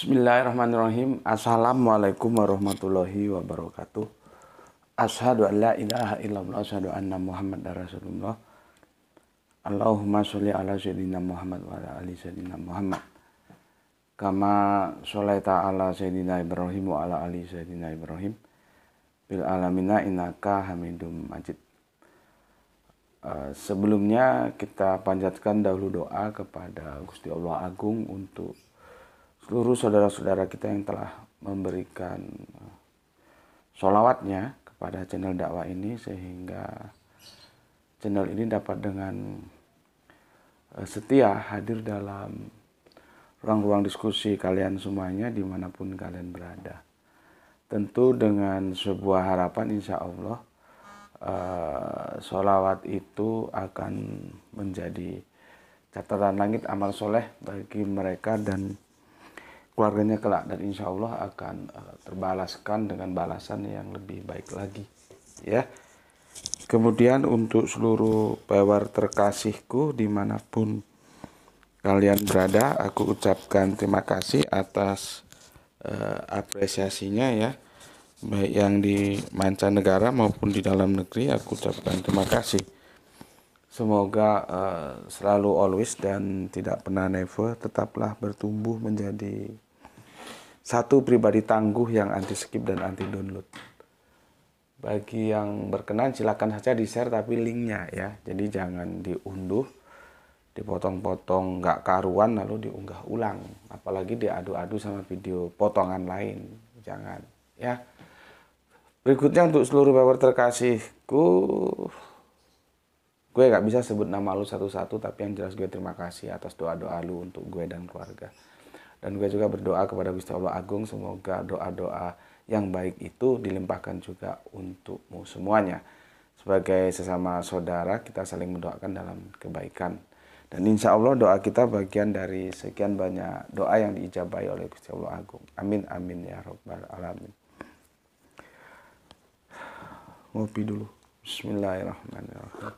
Bismillahirrahmanirrahim. Assalamualaikum warahmatullahi wabarakatuh. Ashadu an la ilaha illallah ashadu anna Muhammad Rasulullah. Allahumma sholli ala sayyidina Muhammad wa ala ali sayyidina Muhammad. Kama sholaita ala sayyidina Ibrahim wa ala ali sayyidina Ibrahim. Bil alamina innaka hamidum majid. Uh, sebelumnya kita panjatkan dahulu doa kepada Gusti Allah Agung untuk seluruh saudara-saudara kita yang telah memberikan eh, sholawatnya kepada channel dakwah ini sehingga channel ini dapat dengan eh, setia hadir dalam ruang-ruang diskusi kalian semuanya dimanapun kalian berada. Tentu dengan sebuah harapan insya Allah eh, sholawat itu akan menjadi catatan langit amal soleh bagi mereka dan keluarganya kelak dan insya Allah akan eh, terbalaskan dengan balasan yang lebih baik lagi ya kemudian untuk seluruh pewar terkasihku dimanapun kalian berada aku ucapkan terima kasih atas uh, apresiasinya ya baik yang di mancanegara maupun di dalam negeri aku ucapkan terima kasih semoga uh, selalu always dan tidak pernah never tetaplah bertumbuh menjadi satu pribadi tangguh yang anti skip dan anti download. Bagi yang berkenan silakan saja di share tapi linknya ya. Jadi jangan diunduh, dipotong-potong nggak karuan lalu diunggah ulang. Apalagi diadu-adu sama video potongan lain. Jangan ya. Berikutnya untuk seluruh power terkasihku, gue nggak bisa sebut nama lu satu-satu tapi yang jelas gue terima kasih atas doa-doa lu untuk gue dan keluarga. Dan gue juga berdoa kepada Gusti Allah Agung semoga doa-doa yang baik itu dilimpahkan juga untukmu semuanya. Sebagai sesama saudara kita saling mendoakan dalam kebaikan. Dan insya Allah doa kita bagian dari sekian banyak doa yang diijabai oleh Gusti Allah Agung. Amin, amin ya Rabbal Alamin. Ngopi dulu. Bismillahirrahmanirrahim.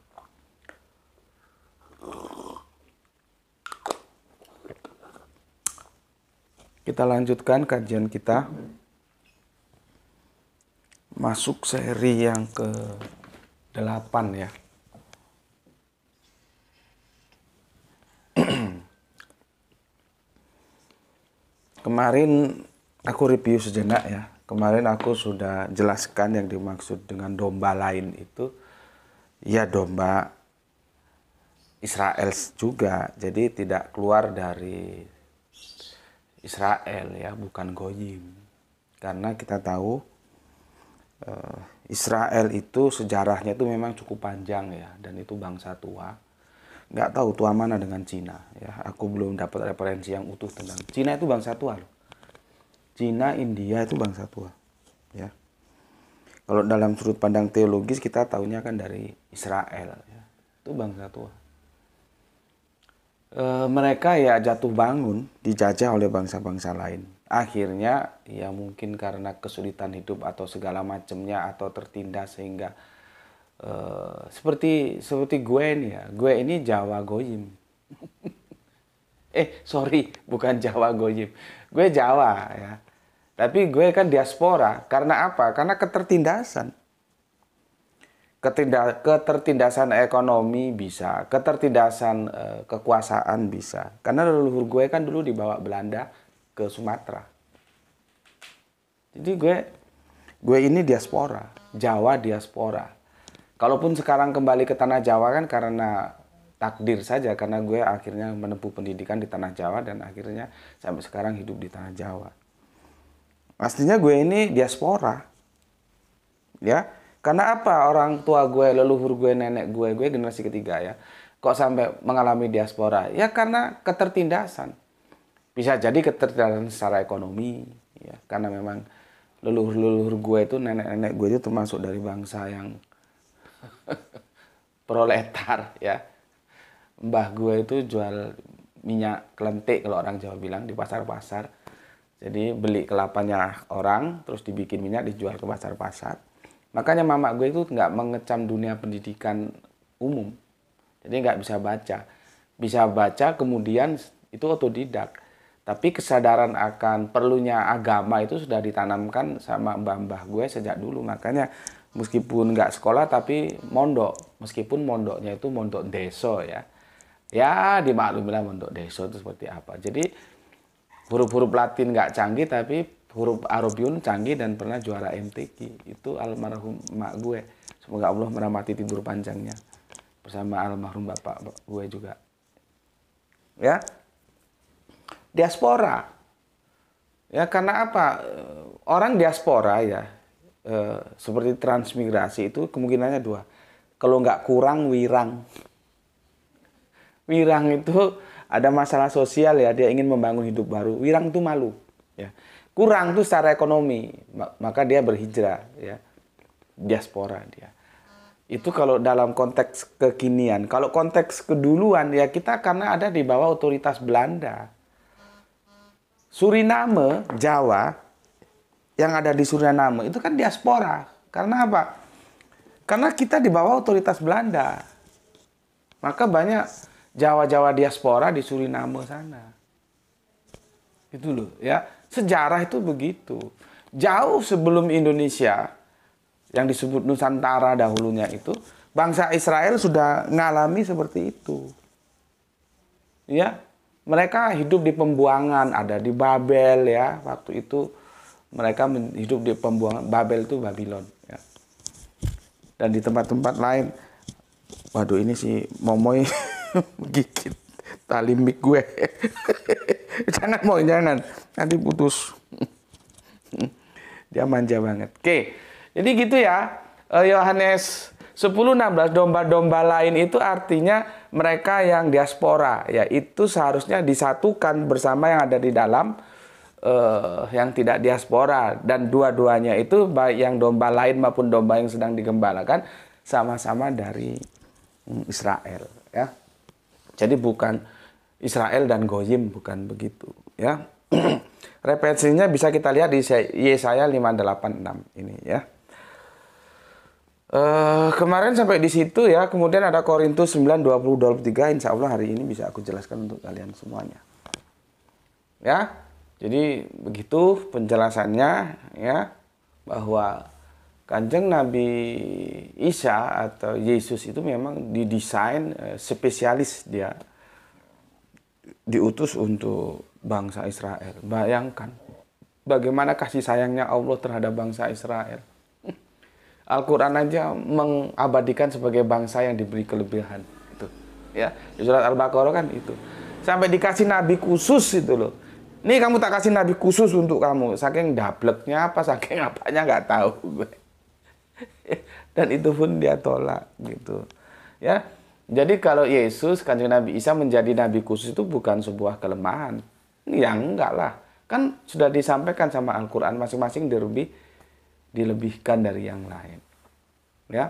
Kita lanjutkan kajian kita. Masuk seri yang ke-8 ya. Kemarin aku review sejenak ya. Kemarin aku sudah jelaskan yang dimaksud dengan domba lain itu ya domba Israel juga. Jadi tidak keluar dari Israel ya, bukan Goyim. Karena kita tahu eh, Israel itu sejarahnya itu memang cukup panjang ya, dan itu bangsa tua. Nggak tahu tua mana dengan Cina ya. Aku belum dapat referensi yang utuh tentang Cina itu bangsa tua loh. Cina, India itu bangsa tua ya. Kalau dalam sudut pandang teologis kita tahunya kan dari Israel ya. Itu bangsa tua e, mereka ya jatuh bangun dijajah oleh bangsa-bangsa lain. Akhirnya ya mungkin karena kesulitan hidup atau segala macamnya atau tertindas sehingga e, seperti seperti gue ini. ya, gue ini Jawa Goyim. eh sorry bukan Jawa Goyim, gue Jawa ya. Tapi gue kan diaspora karena apa? Karena ketertindasan ketindak, ketertindasan ekonomi bisa, ketertindasan eh, kekuasaan bisa. Karena leluhur gue kan dulu dibawa Belanda ke Sumatera. Jadi gue gue ini diaspora, Jawa diaspora. Kalaupun sekarang kembali ke tanah Jawa kan karena takdir saja karena gue akhirnya menempuh pendidikan di tanah Jawa dan akhirnya sampai sekarang hidup di tanah Jawa. Pastinya gue ini diaspora. Ya, karena apa orang tua gue, leluhur gue, nenek gue, gue generasi ketiga ya, kok sampai mengalami diaspora? Ya karena ketertindasan. Bisa jadi ketertindasan secara ekonomi, ya karena memang leluhur-leluhur gue itu, nenek-nenek gue itu termasuk dari bangsa yang proletar ya. Mbah gue itu jual minyak kelentik kalau orang Jawa bilang di pasar-pasar. Jadi beli kelapanya orang, terus dibikin minyak dijual ke pasar-pasar Makanya mama gue itu nggak mengecam dunia pendidikan umum. Jadi nggak bisa baca. Bisa baca kemudian itu otodidak. Tapi kesadaran akan perlunya agama itu sudah ditanamkan sama mbah-mbah gue sejak dulu. Makanya meskipun nggak sekolah tapi mondok. Meskipun mondoknya itu mondok deso ya. Ya dimaklumilah mondok deso itu seperti apa. Jadi huruf-huruf latin nggak canggih tapi huruf Arabiun canggih dan pernah juara MTQ itu almarhum mak gue semoga Allah merahmati tidur panjangnya bersama almarhum bapak gue juga ya diaspora ya karena apa orang diaspora ya eh, seperti transmigrasi itu kemungkinannya dua kalau nggak kurang wirang wirang itu ada masalah sosial ya dia ingin membangun hidup baru wirang itu malu ya kurang tuh secara ekonomi, maka dia berhijrah ya. Diaspora dia. Itu kalau dalam konteks kekinian. Kalau konteks keduluan ya kita karena ada di bawah otoritas Belanda. Suriname, Jawa yang ada di Suriname itu kan diaspora. Karena apa? Karena kita di bawah otoritas Belanda. Maka banyak Jawa-Jawa diaspora di Suriname sana. Itu loh ya. Sejarah itu begitu. Jauh sebelum Indonesia yang disebut Nusantara dahulunya itu, bangsa Israel sudah ngalami seperti itu. Ya, mereka hidup di pembuangan, ada di Babel ya, waktu itu mereka hidup di pembuangan Babel itu Babylon ya. Dan di tempat-tempat lain waduh ini si Momoy gigit tali mic gue. jangan mau jangan, nanti putus. Dia manja banget. Oke, jadi gitu ya. Eh, Yohanes 10, 16 domba-domba lain itu artinya mereka yang diaspora, yaitu seharusnya disatukan bersama yang ada di dalam uh, yang tidak diaspora dan dua-duanya itu baik yang domba lain maupun domba yang sedang digembalakan sama-sama dari mm, Israel ya. Jadi bukan Israel dan Goyim, bukan begitu. Ya, referensinya bisa kita lihat di Yesaya 586 ini ya. Uh, kemarin sampai di situ ya, kemudian ada Korintus 9, 20, 23, insya Allah hari ini bisa aku jelaskan untuk kalian semuanya. Ya, jadi begitu penjelasannya ya, bahwa Kanjeng Nabi Isa atau Yesus itu memang didesain eh, spesialis dia diutus untuk bangsa Israel. Bayangkan bagaimana kasih sayangnya Allah terhadap bangsa Israel. Al-Quran aja mengabadikan sebagai bangsa yang diberi kelebihan itu ya di surat Al-Baqarah kan itu sampai dikasih nabi khusus itu loh Nih kamu tak kasih nabi khusus untuk kamu saking dableknya apa saking apanya nggak tahu gue dan itu pun dia tolak gitu ya jadi kalau Yesus kanjeng Nabi Isa menjadi Nabi khusus itu bukan sebuah kelemahan yang enggak lah kan sudah disampaikan sama Al-Quran masing-masing dilebih dilebihkan dari yang lain ya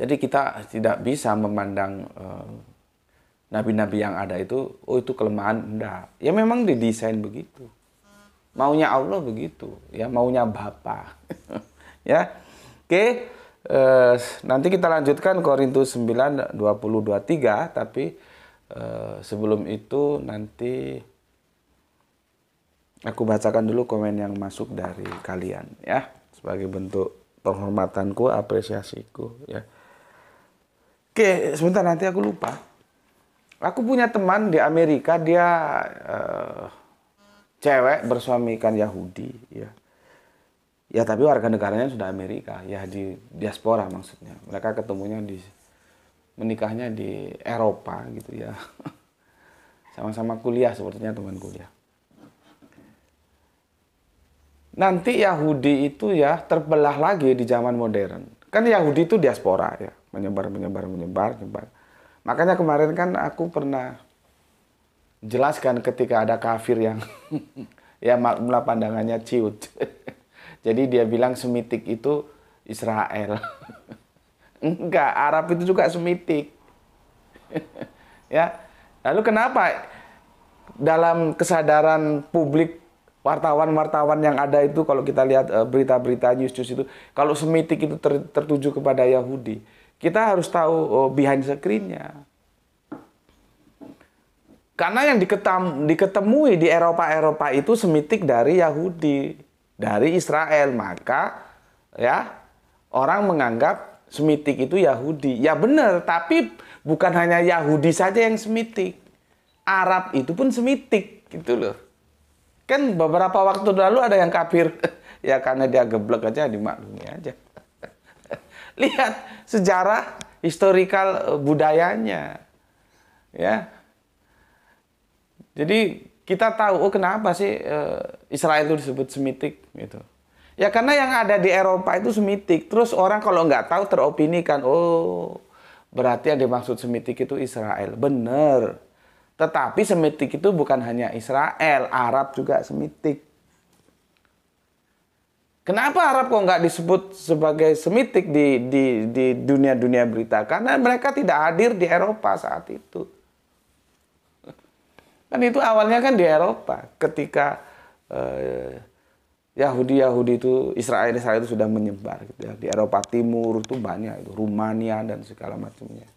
jadi kita tidak bisa memandang eh, nabi-nabi eh, yang ada itu oh itu kelemahan enggak ya memang didesain begitu maunya Allah begitu ya maunya Bapa ya Oke, eh, nanti kita lanjutkan Korintus 9 23, tapi eh, sebelum itu nanti aku bacakan dulu komen yang masuk dari kalian ya sebagai bentuk penghormatanku, apresiasiku ya. Oke, sebentar nanti aku lupa. Aku punya teman di Amerika dia uh, cewek bersuamikan Yahudi ya ya tapi warga negaranya sudah Amerika ya di diaspora maksudnya mereka ketemunya di menikahnya di Eropa gitu ya sama-sama kuliah sepertinya teman kuliah nanti Yahudi itu ya terbelah lagi di zaman modern kan Yahudi itu diaspora ya menyebar menyebar menyebar menyebar makanya kemarin kan aku pernah jelaskan ketika ada kafir yang ya malah pandangannya ciut Jadi dia bilang Semitik itu Israel. Enggak, Arab itu juga Semitik. ya. Lalu kenapa dalam kesadaran publik wartawan-wartawan yang ada itu kalau kita lihat eh, berita-berita news-news itu kalau Semitik itu ter, tertuju kepada Yahudi, kita harus tahu oh, behind screen-nya. Karena yang diketam, diketemui di Eropa-Eropa itu Semitik dari Yahudi dari Israel. Maka ya orang menganggap Semitik itu Yahudi. Ya benar, tapi bukan hanya Yahudi saja yang Semitik. Arab itu pun Semitik gitu loh. Kan beberapa waktu lalu ada yang kafir. ya karena dia geblek aja dimaklumi aja. Lihat sejarah historikal eh, budayanya. Ya. Jadi kita tahu oh kenapa sih uh, Israel itu disebut Semitik gitu. Ya karena yang ada di Eropa itu Semitik. Terus orang kalau nggak tahu kan oh berarti yang dimaksud Semitik itu Israel. Bener. Tetapi Semitik itu bukan hanya Israel, Arab juga Semitik. Kenapa Arab kok nggak disebut sebagai Semitik di di di dunia-dunia berita? Karena mereka tidak hadir di Eropa saat itu. Kan itu awalnya kan di Eropa ketika yahudi eh, Yahudi Yahudi itu Israel Israel itu sudah menyebar gitu ya. Di Eropa Timur itu banyak itu Rumania dan segala macamnya.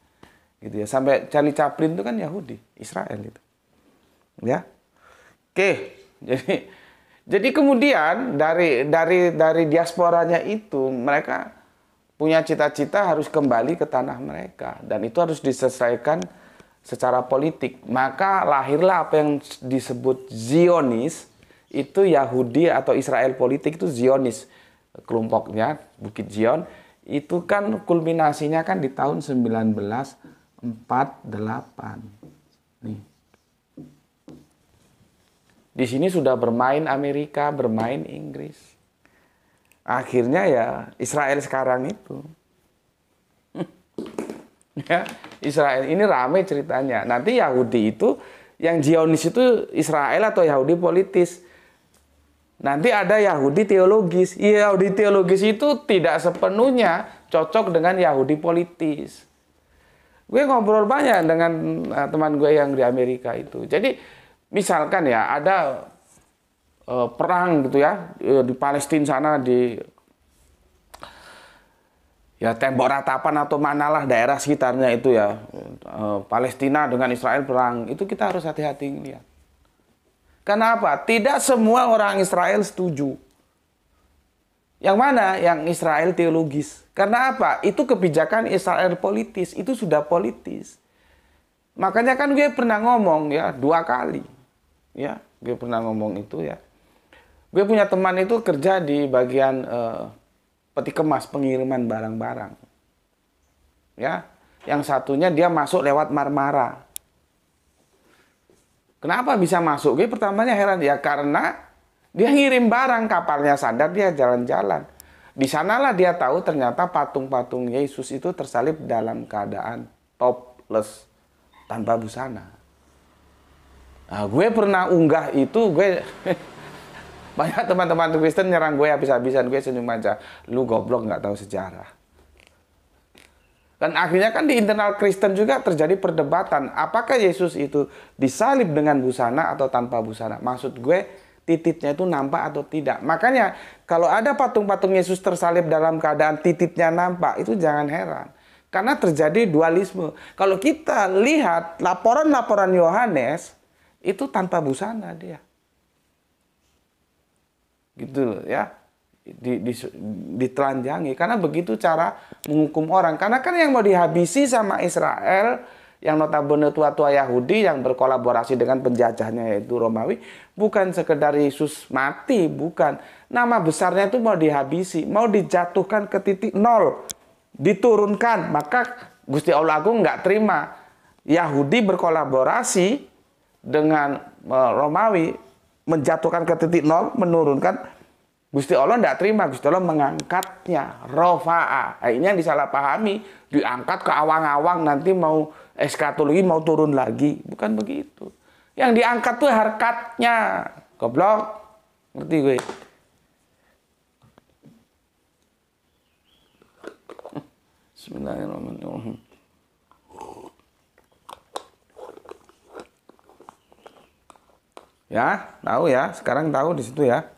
Gitu ya. Sampai Charlie Chaplin itu kan Yahudi, Israel itu. Ya. Oke. Jadi jadi kemudian dari dari dari diasporanya itu mereka punya cita-cita harus kembali ke tanah mereka dan itu harus diselesaikan secara politik, maka lahirlah apa yang disebut Zionis, itu Yahudi atau Israel politik itu Zionis kelompoknya Bukit Zion itu kan kulminasinya kan di tahun 1948 nih di sini sudah bermain Amerika bermain Inggris akhirnya ya Israel sekarang itu Ya, Israel ini rame ceritanya. Nanti Yahudi itu yang Zionis itu Israel atau Yahudi politis. Nanti ada Yahudi teologis. Yahudi teologis itu tidak sepenuhnya cocok dengan Yahudi politis. Gue ngobrol banyak dengan eh, teman gue yang di Amerika itu. Jadi misalkan ya ada eh, perang gitu ya eh, di Palestina sana di ya tembok ratapan atau manalah daerah sekitarnya itu ya e, Palestina dengan Israel perang itu kita harus hati-hati lihat. Karena apa? Tidak semua orang Israel setuju. Yang mana? Yang Israel teologis. Karena apa? Itu kebijakan Israel politis. Itu sudah politis. Makanya kan gue pernah ngomong ya dua kali. Ya, gue pernah ngomong itu ya. Gue punya teman itu kerja di bagian eh, peti kemas pengiriman barang-barang. Ya, yang satunya dia masuk lewat Marmara. Kenapa bisa masuk? Oke, pertamanya heran ya karena dia ngirim barang kapalnya sadar dia jalan-jalan. Di sanalah dia tahu ternyata patung-patung Yesus itu tersalib dalam keadaan topless tanpa busana. Nah, gue pernah unggah itu gue Banyak teman-teman Kristen nyerang gue habis-habisan. Gue senyum aja. Lu goblok nggak tahu sejarah. Dan akhirnya kan di internal Kristen juga terjadi perdebatan. Apakah Yesus itu disalib dengan busana atau tanpa busana? Maksud gue tititnya itu nampak atau tidak. Makanya kalau ada patung-patung Yesus tersalib dalam keadaan tititnya nampak, itu jangan heran. Karena terjadi dualisme. Kalau kita lihat laporan-laporan Yohanes, itu tanpa busana dia gitu loh ya di, di, ditelanjangi karena begitu cara menghukum orang karena kan yang mau dihabisi sama Israel yang notabene tua-tua Yahudi yang berkolaborasi dengan penjajahnya yaitu Romawi bukan sekedar Yesus mati bukan nama besarnya itu mau dihabisi mau dijatuhkan ke titik nol diturunkan maka Gusti Allah Agung nggak terima Yahudi berkolaborasi dengan eh, Romawi menjatuhkan ke titik nol, menurunkan. Gusti Allah tidak terima, Gusti Allah mengangkatnya. Rofa'a. Nah, ini yang disalahpahami. Diangkat ke awang-awang, nanti mau eskatologi, mau turun lagi. Bukan begitu. Yang diangkat tuh harkatnya. Goblok. Ngerti gue? Bismillahirrahmanirrahim. Ya, tahu ya. Sekarang tahu di situ ya.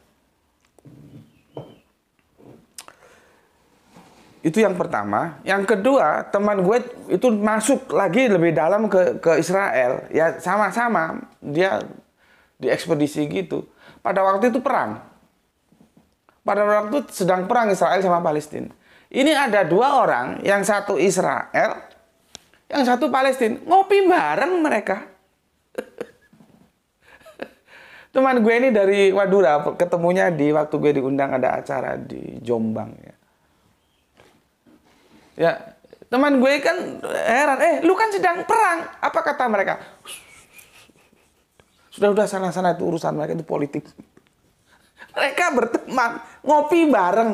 Itu yang pertama. Yang kedua, teman gue itu masuk lagi lebih dalam ke ke Israel. Ya sama-sama dia di ekspedisi gitu. Pada waktu itu perang. Pada waktu itu sedang perang Israel sama Palestina. Ini ada dua orang, yang satu Israel, yang satu Palestina. Ngopi bareng mereka. Teman gue ini dari Madura, ketemunya di waktu gue diundang ada acara di Jombang ya. Ya, teman gue kan heran, eh lu kan sedang perang. Apa kata mereka? Sudah-sudah sana-sana itu urusan mereka itu politik. Mereka berteman, ngopi bareng.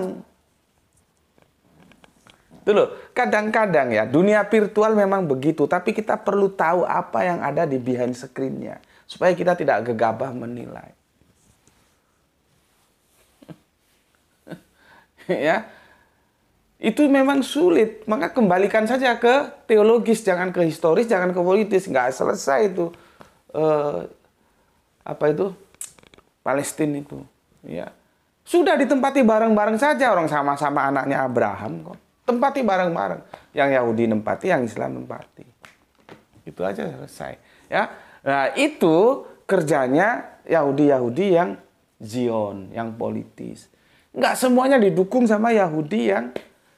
Itu loh, kadang-kadang ya dunia virtual memang begitu, tapi kita perlu tahu apa yang ada di behind screen-nya Supaya kita tidak gegabah menilai. ya. Itu memang sulit. Maka kembalikan saja ke teologis, jangan ke historis, jangan ke politis. Nggak selesai itu. Eh, apa itu? Palestina itu. Ya. Sudah ditempati bareng-bareng saja orang sama-sama anaknya Abraham kok. Tempati bareng-bareng. Yang Yahudi nempati, yang Islam nempati. Itu aja selesai. Ya. Nah, itu kerjanya Yahudi-Yahudi yang Zion, yang politis. Enggak semuanya didukung sama Yahudi yang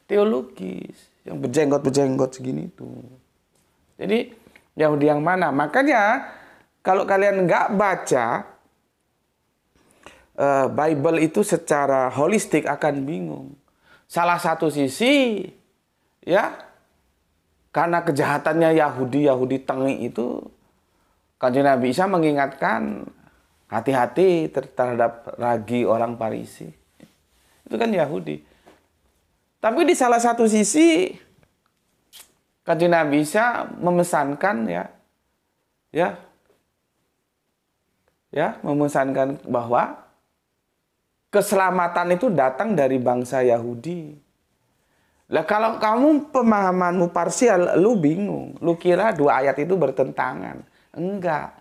teologis, yang berjenggot-berjenggot segini itu. Jadi Yahudi yang mana? Makanya kalau kalian nggak baca uh, Bible itu secara holistik akan bingung. Salah satu sisi ya karena kejahatannya Yahudi Yahudi tengi itu Kanjeng Nabi Isa mengingatkan hati-hati terhadap ragi orang Parisi. Itu kan Yahudi. Tapi di salah satu sisi Kanjeng Nabi Isa memesankan ya ya ya memesankan bahwa keselamatan itu datang dari bangsa Yahudi. Lah kalau kamu pemahamanmu parsial, lu bingung. Lu kira dua ayat itu bertentangan. Enggak.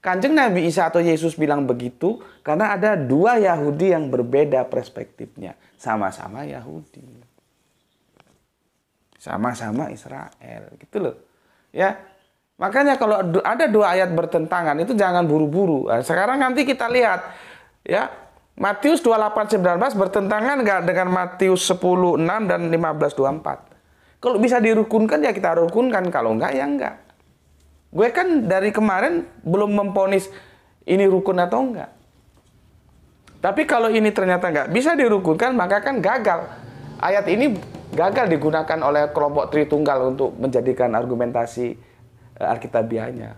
Kanjeng Nabi Isa atau Yesus bilang begitu karena ada dua Yahudi yang berbeda perspektifnya. Sama-sama Yahudi. Sama-sama Israel. Gitu loh. Ya. Makanya kalau ada dua ayat bertentangan itu jangan buru-buru. Nah, sekarang nanti kita lihat ya Matius 28 19 bertentangan enggak dengan Matius 10 6 dan 15 24. Kalau bisa dirukunkan ya kita rukunkan, kalau enggak ya enggak. Gue kan dari kemarin belum memponis ini rukun atau enggak. Tapi kalau ini ternyata enggak bisa dirukunkan, maka kan gagal. Ayat ini gagal digunakan oleh kelompok Tritunggal untuk menjadikan argumentasi eh, Alkitabiahnya.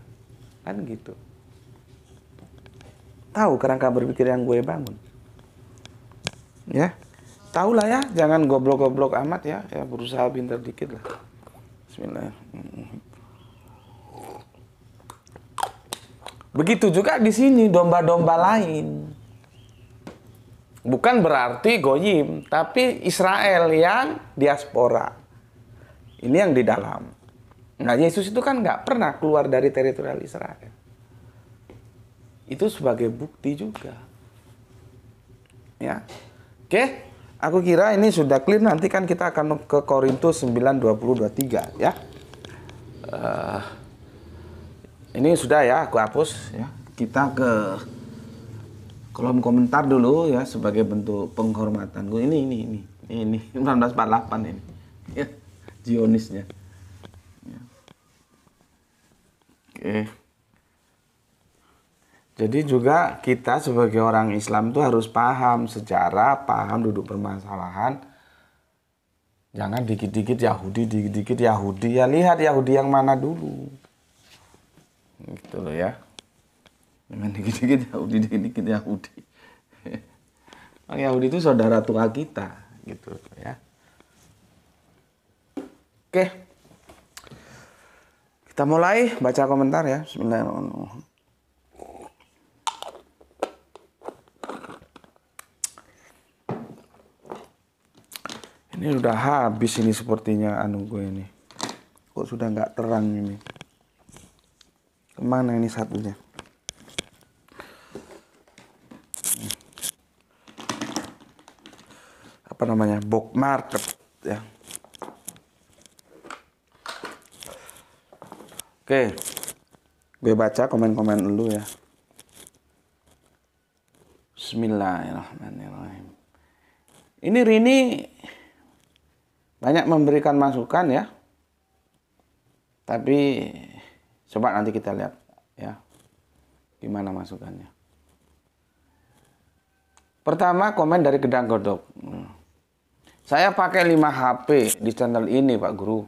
Kan gitu. Tahu kerangka berpikir yang gue bangun. Ya. Tahu lah ya, jangan goblok-goblok amat ya. Ya berusaha pintar dikit lah. Bismillah. Begitu juga di sini domba-domba lain. Bukan berarti goyim, tapi Israel yang diaspora. Ini yang di dalam. Nah Yesus itu kan nggak pernah keluar dari teritorial Israel. Itu sebagai bukti juga. Ya, oke. Aku kira ini sudah clear. Nanti kan kita akan ke Korintus 9, 20, 23 ya. Uh, ini sudah ya aku hapus ya kita ke kolom komentar dulu ya sebagai bentuk penghormatan gue ini ini ini ini 1948 ini ya Zionisnya ya. oke jadi juga kita sebagai orang Islam itu harus paham sejarah paham duduk permasalahan jangan dikit-dikit Yahudi dikit-dikit Yahudi ya lihat Yahudi yang mana dulu gitu loh ya dengan dikit-dikit Yahudi dikit-dikit Yahudi orang oh, Yahudi itu saudara tua kita gitu loh ya oke kita mulai baca komentar ya Bismillahirrahmanirrahim Ini udah habis ini sepertinya anu gue ini. Kok sudah nggak terang ini? Mana ini satunya? Apa namanya? Book market ya. Oke. Gue baca komen-komen dulu ya. Bismillahirrahmanirrahim. Ini Rini banyak memberikan masukan ya. Tapi Coba nanti kita lihat ya. Gimana masukannya. Pertama komen dari Gedang Godok. Hmm. Saya pakai 5 HP di channel ini Pak Guru.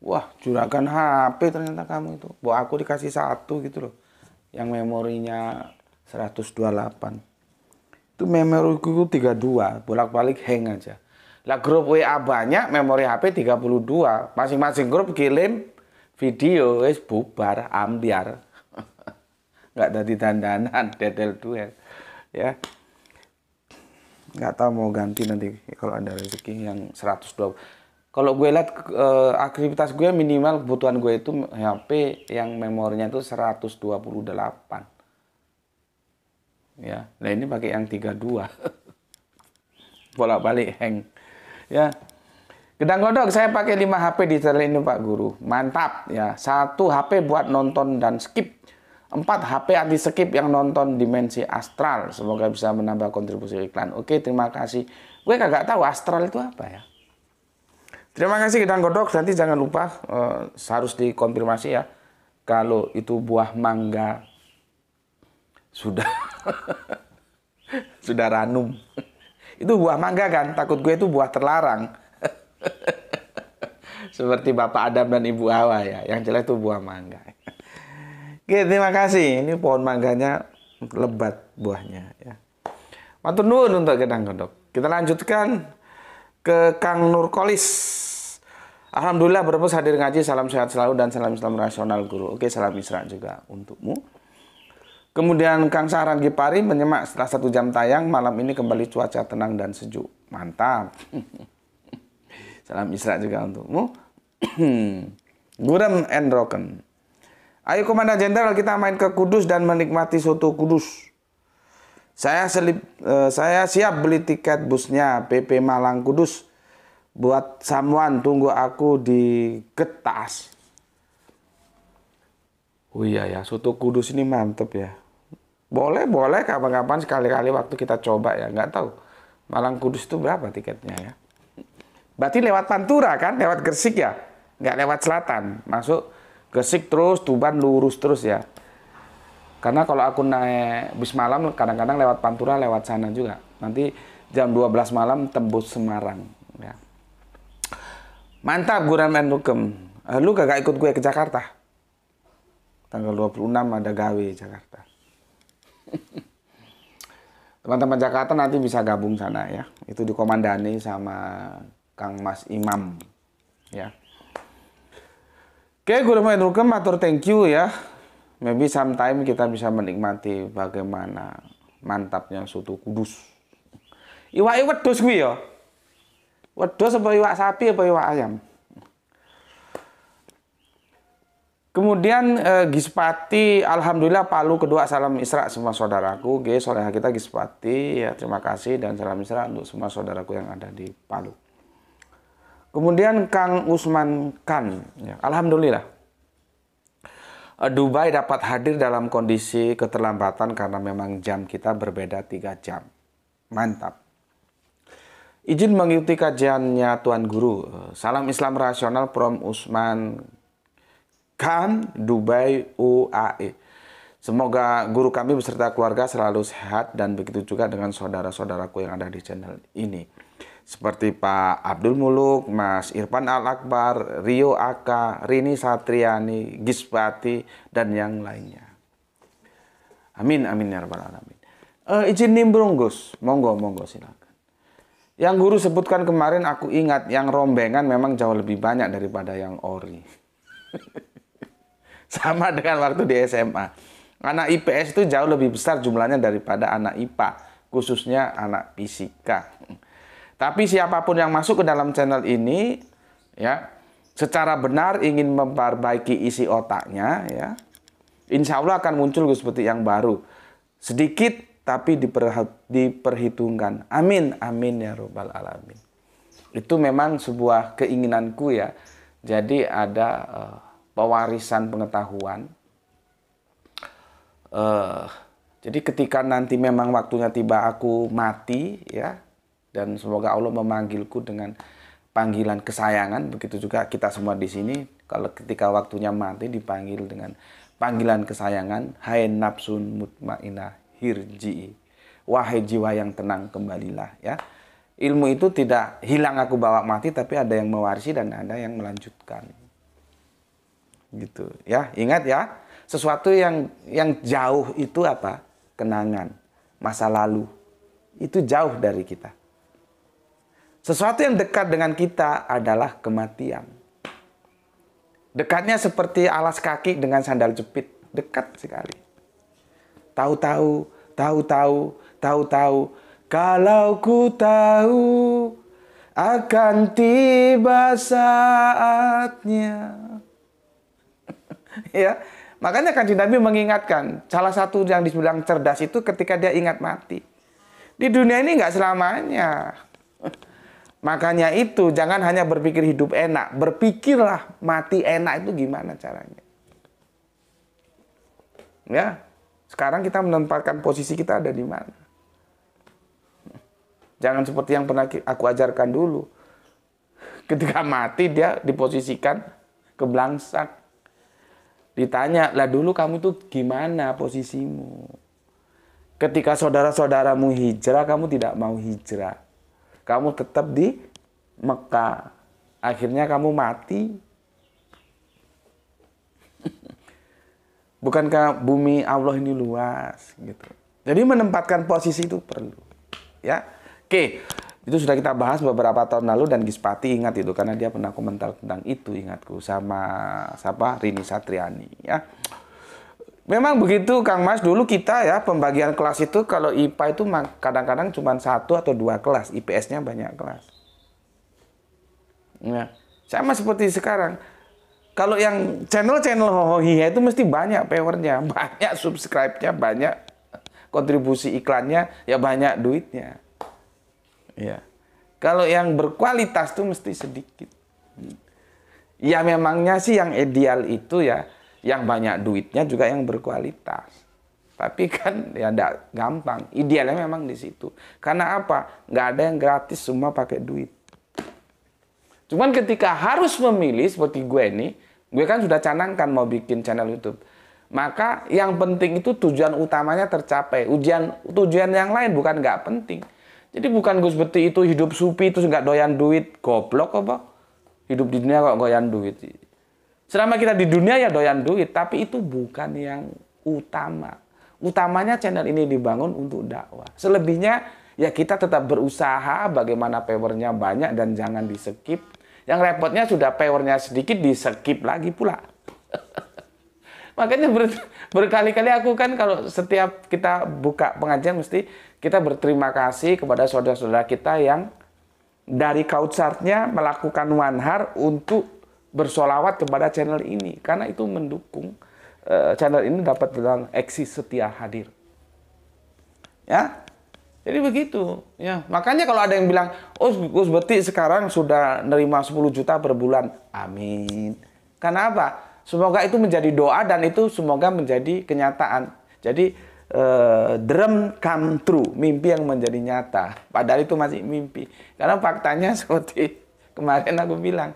Wah juragan HP ternyata kamu itu. Bu aku dikasih satu gitu loh. Yang memorinya 128. Itu memoriku 32. Bolak-balik hang aja. Lah grup WA banyak memori HP 32. Masing-masing grup kirim video es bubar ambiar nggak ada dandanan detail duel ya nggak tahu mau ganti nanti kalau ada rezeki yang 120 kalau gue lihat e, aktivitas gue minimal kebutuhan gue itu HP yang memorinya itu 128 ya nah ini pakai yang 32 bolak balik hang ya Gedang Godok saya pakai 5 HP di ini Pak Guru. Mantap ya. Satu HP buat nonton dan skip. empat HP anti skip yang nonton dimensi astral. Semoga bisa menambah kontribusi iklan. Oke, terima kasih. Gue kagak tahu astral itu apa ya. Terima kasih Gedang Godok. Nanti jangan lupa uh, harus dikonfirmasi ya. Kalau itu buah mangga sudah sudah ranum. itu buah mangga kan? Takut gue itu buah terlarang Seperti Bapak Adam dan Ibu Hawa ya. Yang jelas itu buah mangga. Oke, terima kasih. Ini pohon mangganya lebat buahnya ya. Matur nuwun untuk Gedang Kita lanjutkan ke Kang Nurkolis. Alhamdulillah berpus hadir ngaji, salam sehat selalu dan salam Islam rasional guru. Oke, salam Isra juga untukmu. Kemudian Kang Saran Gipari menyemak setelah satu jam tayang, malam ini kembali cuaca tenang dan sejuk. Mantap. Salam Isra juga untukmu. Gurem and Roken. Ayo Komandan Jenderal kita main ke Kudus dan menikmati soto Kudus. Saya selip, uh, saya siap beli tiket busnya PP Malang Kudus. Buat Samuan tunggu aku di Getas. Oh iya ya, soto Kudus ini mantep ya. Boleh, boleh kapan-kapan sekali-kali waktu kita coba ya, nggak tahu. Malang Kudus itu berapa tiketnya ya? Berarti lewat Pantura kan, lewat Gresik ya, nggak lewat selatan. Masuk Gresik terus, Tuban lurus terus ya. Karena kalau aku naik bis malam, kadang-kadang lewat Pantura, lewat sana juga. Nanti jam 12 malam tembus Semarang. Ya. Mantap, Guran Mendukem. Eh, lu gak ikut gue ke Jakarta? Tanggal 26 ada gawe Jakarta. Teman-teman Jakarta nanti bisa gabung sana ya. Itu dikomandani sama Kang Mas Imam ya Oke, Guru Main Rukem, matur thank you ya. Maybe sometime kita bisa menikmati bagaimana mantapnya soto kudus. Iwak iwak dos gue ya. Wedos apa iwak sapi apa iwak ayam. Kemudian eh, Gispati, alhamdulillah Palu kedua salam Isra semua saudaraku. Oke, soleh kita Gispati ya terima kasih dan salam Isra untuk semua saudaraku yang ada di Palu. Kemudian Kang Usman Khan, ya. alhamdulillah. Eh, Dubai dapat hadir dalam kondisi keterlambatan karena memang jam kita berbeda tiga jam. Mantap. Izin mengikuti kajiannya Tuan Guru. Eh, Salam Islam Rasional from Usman Khan, Dubai UAE. Semoga guru kami beserta keluarga selalu sehat dan begitu juga dengan saudara-saudaraku yang ada di channel ini seperti Pak Abdul Muluk, Mas Irfan Al Akbar, Rio Aka, Rini Satriani, Gispati dan yang lainnya. Amin amin ya rabbal alamin. Uh, izin nimbrung Gus, monggo monggo silakan. Yang guru sebutkan kemarin aku ingat yang rombengan memang jauh lebih banyak daripada yang ori. Sama dengan waktu di SMA. Anak IPS itu jauh lebih besar jumlahnya daripada anak IPA, khususnya anak fisika. Tapi siapapun yang masuk ke dalam channel ini ya secara benar ingin memperbaiki isi otaknya ya insya Allah akan muncul seperti yang baru sedikit tapi diperhitungkan amin amin ya robbal alamin itu memang sebuah keinginanku ya jadi ada uh, pewarisan pengetahuan uh, jadi ketika nanti memang waktunya tiba aku mati ya dan semoga Allah memanggilku dengan panggilan kesayangan begitu juga kita semua di sini kalau ketika waktunya mati dipanggil dengan panggilan kesayangan hai nafsun mutmainah hirji wahai jiwa yang tenang kembalilah ya ilmu itu tidak hilang aku bawa mati tapi ada yang mewarisi dan ada yang melanjutkan gitu ya ingat ya sesuatu yang yang jauh itu apa kenangan masa lalu itu jauh dari kita sesuatu yang dekat dengan kita adalah kematian. Dekatnya seperti alas kaki dengan sandal jepit, dekat sekali. Tahu-tahu, tahu-tahu, tahu-tahu, kalau ku tahu akan tiba saatnya. ya, makanya kan Nabi mengingatkan salah satu yang dibilang cerdas itu ketika dia ingat mati. Di dunia ini nggak selamanya. Makanya itu jangan hanya berpikir hidup enak, berpikirlah mati enak itu gimana caranya. Ya, sekarang kita menempatkan posisi kita ada di mana. Jangan seperti yang pernah aku ajarkan dulu. Ketika mati dia diposisikan ke belangsak Ditanya, lah dulu kamu tuh gimana posisimu? Ketika saudara-saudaramu hijrah, kamu tidak mau hijrah kamu tetap di Mekah. Akhirnya kamu mati. Bukankah bumi Allah ini luas gitu. Jadi menempatkan posisi itu perlu. Ya. Oke, itu sudah kita bahas beberapa tahun lalu dan Gispati ingat itu karena dia pernah komentar tentang itu ingatku sama siapa Rini Satriani ya. Memang begitu Kang Mas, dulu kita ya pembagian kelas itu kalau IPA itu kadang-kadang cuma satu atau dua kelas, IPS-nya banyak kelas. Ya. Sama seperti sekarang. Kalau yang channel-channel hohohiha itu mesti banyak powernya, banyak subscribe-nya, banyak kontribusi iklannya, ya banyak duitnya. Ya. Kalau yang berkualitas tuh mesti sedikit. Ya memangnya sih yang ideal itu ya yang banyak duitnya juga yang berkualitas. Tapi kan ya enggak gampang. Idealnya memang di situ. Karena apa? Nggak ada yang gratis, semua pakai duit. Cuman ketika harus memilih seperti gue ini, gue kan sudah canangkan mau bikin channel YouTube. Maka yang penting itu tujuan utamanya tercapai. Ujian tujuan yang lain bukan nggak penting. Jadi bukan gue seperti itu hidup supi itu nggak doyan duit, goblok apa? Hidup di dunia kok goyan duit. Selama kita di dunia ya doyan duit, tapi itu bukan yang utama. Utamanya channel ini dibangun untuk dakwah. Selebihnya ya kita tetap berusaha bagaimana powernya banyak dan jangan di skip. Yang repotnya sudah powernya sedikit di skip lagi pula. Makanya ber, berkali-kali aku kan kalau setiap kita buka pengajian mesti kita berterima kasih kepada saudara-saudara kita yang dari couchsartnya melakukan one wanhar untuk bersolawat kepada channel ini karena itu mendukung eh, channel ini dapat dalam eksis setia hadir. Ya, jadi begitu. Ya, makanya kalau ada yang bilang, "Oh, Gus Beti sekarang sudah nerima 10 juta per bulan." Amin. Karena apa? Semoga itu menjadi doa dan itu semoga menjadi kenyataan. Jadi Uh, eh, dream come true, mimpi yang menjadi nyata. Padahal itu masih mimpi. Karena faktanya seperti kemarin aku bilang,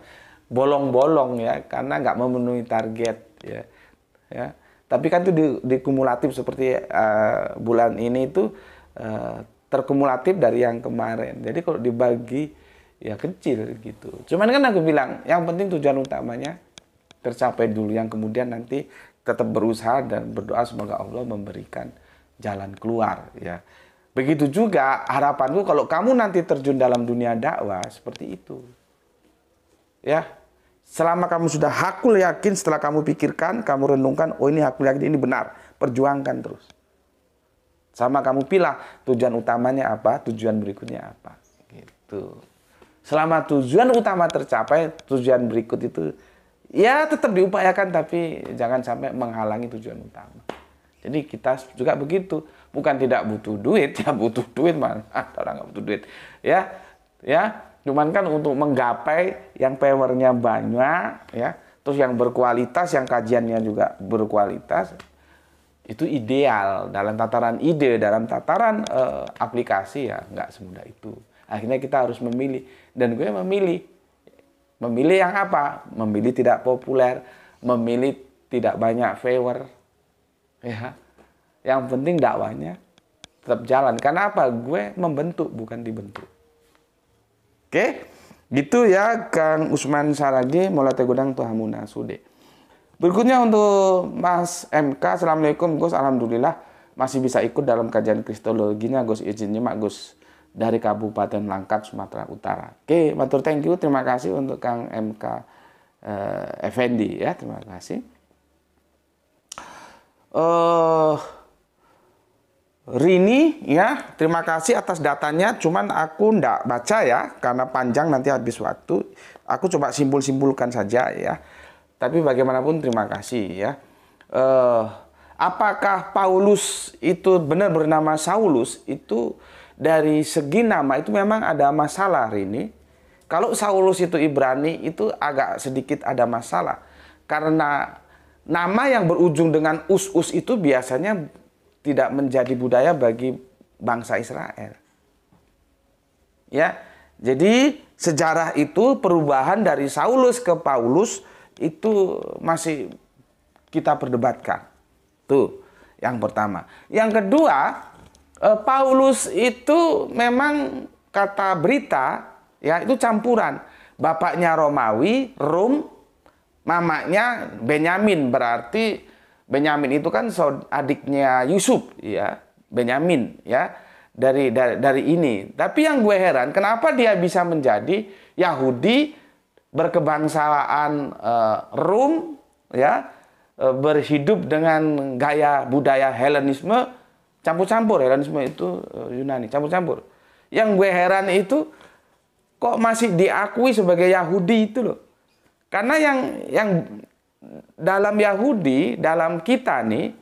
bolong-bolong ya karena nggak memenuhi target ya ya tapi kan itu di, kumulatif seperti uh, bulan ini itu uh, terkumulatif dari yang kemarin jadi kalau dibagi ya kecil gitu cuman kan aku bilang yang penting tujuan utamanya tercapai dulu yang kemudian nanti tetap berusaha dan berdoa semoga Allah memberikan jalan keluar ya begitu juga harapanku kalau kamu nanti terjun dalam dunia dakwah seperti itu ya selama kamu sudah hakul yakin setelah kamu pikirkan kamu renungkan oh ini hakul yakin ini benar perjuangkan terus sama kamu pilih tujuan utamanya apa tujuan berikutnya apa gitu selama tujuan utama tercapai tujuan berikut itu ya tetap diupayakan tapi jangan sampai menghalangi tujuan utama jadi kita juga begitu, bukan tidak butuh duit, ya butuh duit mana orang nggak butuh duit, ya, ya Cuman kan untuk menggapai yang powernya banyak ya, terus yang berkualitas, yang kajiannya juga berkualitas, itu ideal dalam tataran ide, dalam tataran uh, aplikasi ya nggak semudah itu. Akhirnya kita harus memilih dan gue memilih, memilih yang apa? Memilih tidak populer, memilih tidak banyak favor ya. Yang penting dakwahnya tetap jalan. Karena apa? Gue membentuk bukan dibentuk. Oke? Gitu ya Kang Usman Saragi teguh Gudang Tuhamuna Sude. Berikutnya untuk Mas MK, Assalamualaikum Gus, Alhamdulillah masih bisa ikut dalam kajian kristologinya Gus izinnya nyimak Gus dari Kabupaten Langkat Sumatera Utara. Oke, matur thank you, terima kasih untuk Kang MK eh, Effendi ya, terima kasih. uh, Rini ya, terima kasih atas datanya. Cuman aku ndak baca ya karena panjang nanti habis waktu. Aku coba simpul-simpulkan saja ya. Tapi bagaimanapun terima kasih ya. Uh, apakah Paulus itu benar bernama Saulus itu dari segi nama itu memang ada masalah Rini. Kalau Saulus itu Ibrani itu agak sedikit ada masalah karena nama yang berujung dengan us-us itu biasanya tidak menjadi budaya bagi bangsa Israel. Ya, jadi sejarah itu perubahan dari Saulus ke Paulus itu masih kita perdebatkan. Tuh, yang pertama. Yang kedua, eh, Paulus itu memang kata berita ya itu campuran. Bapaknya Romawi, Rom, mamanya Benyamin berarti Benyamin itu kan adiknya Yusuf ya, Benyamin ya dari, dari dari ini. Tapi yang gue heran kenapa dia bisa menjadi Yahudi berkebangsaan uh, Rum ya eh, berhidup dengan gaya budaya Helenisme campur-campur Helenisme itu eh, Yunani campur-campur. Yang gue heran itu kok masih diakui sebagai Yahudi itu loh. Karena yang yang dalam Yahudi, dalam kita nih,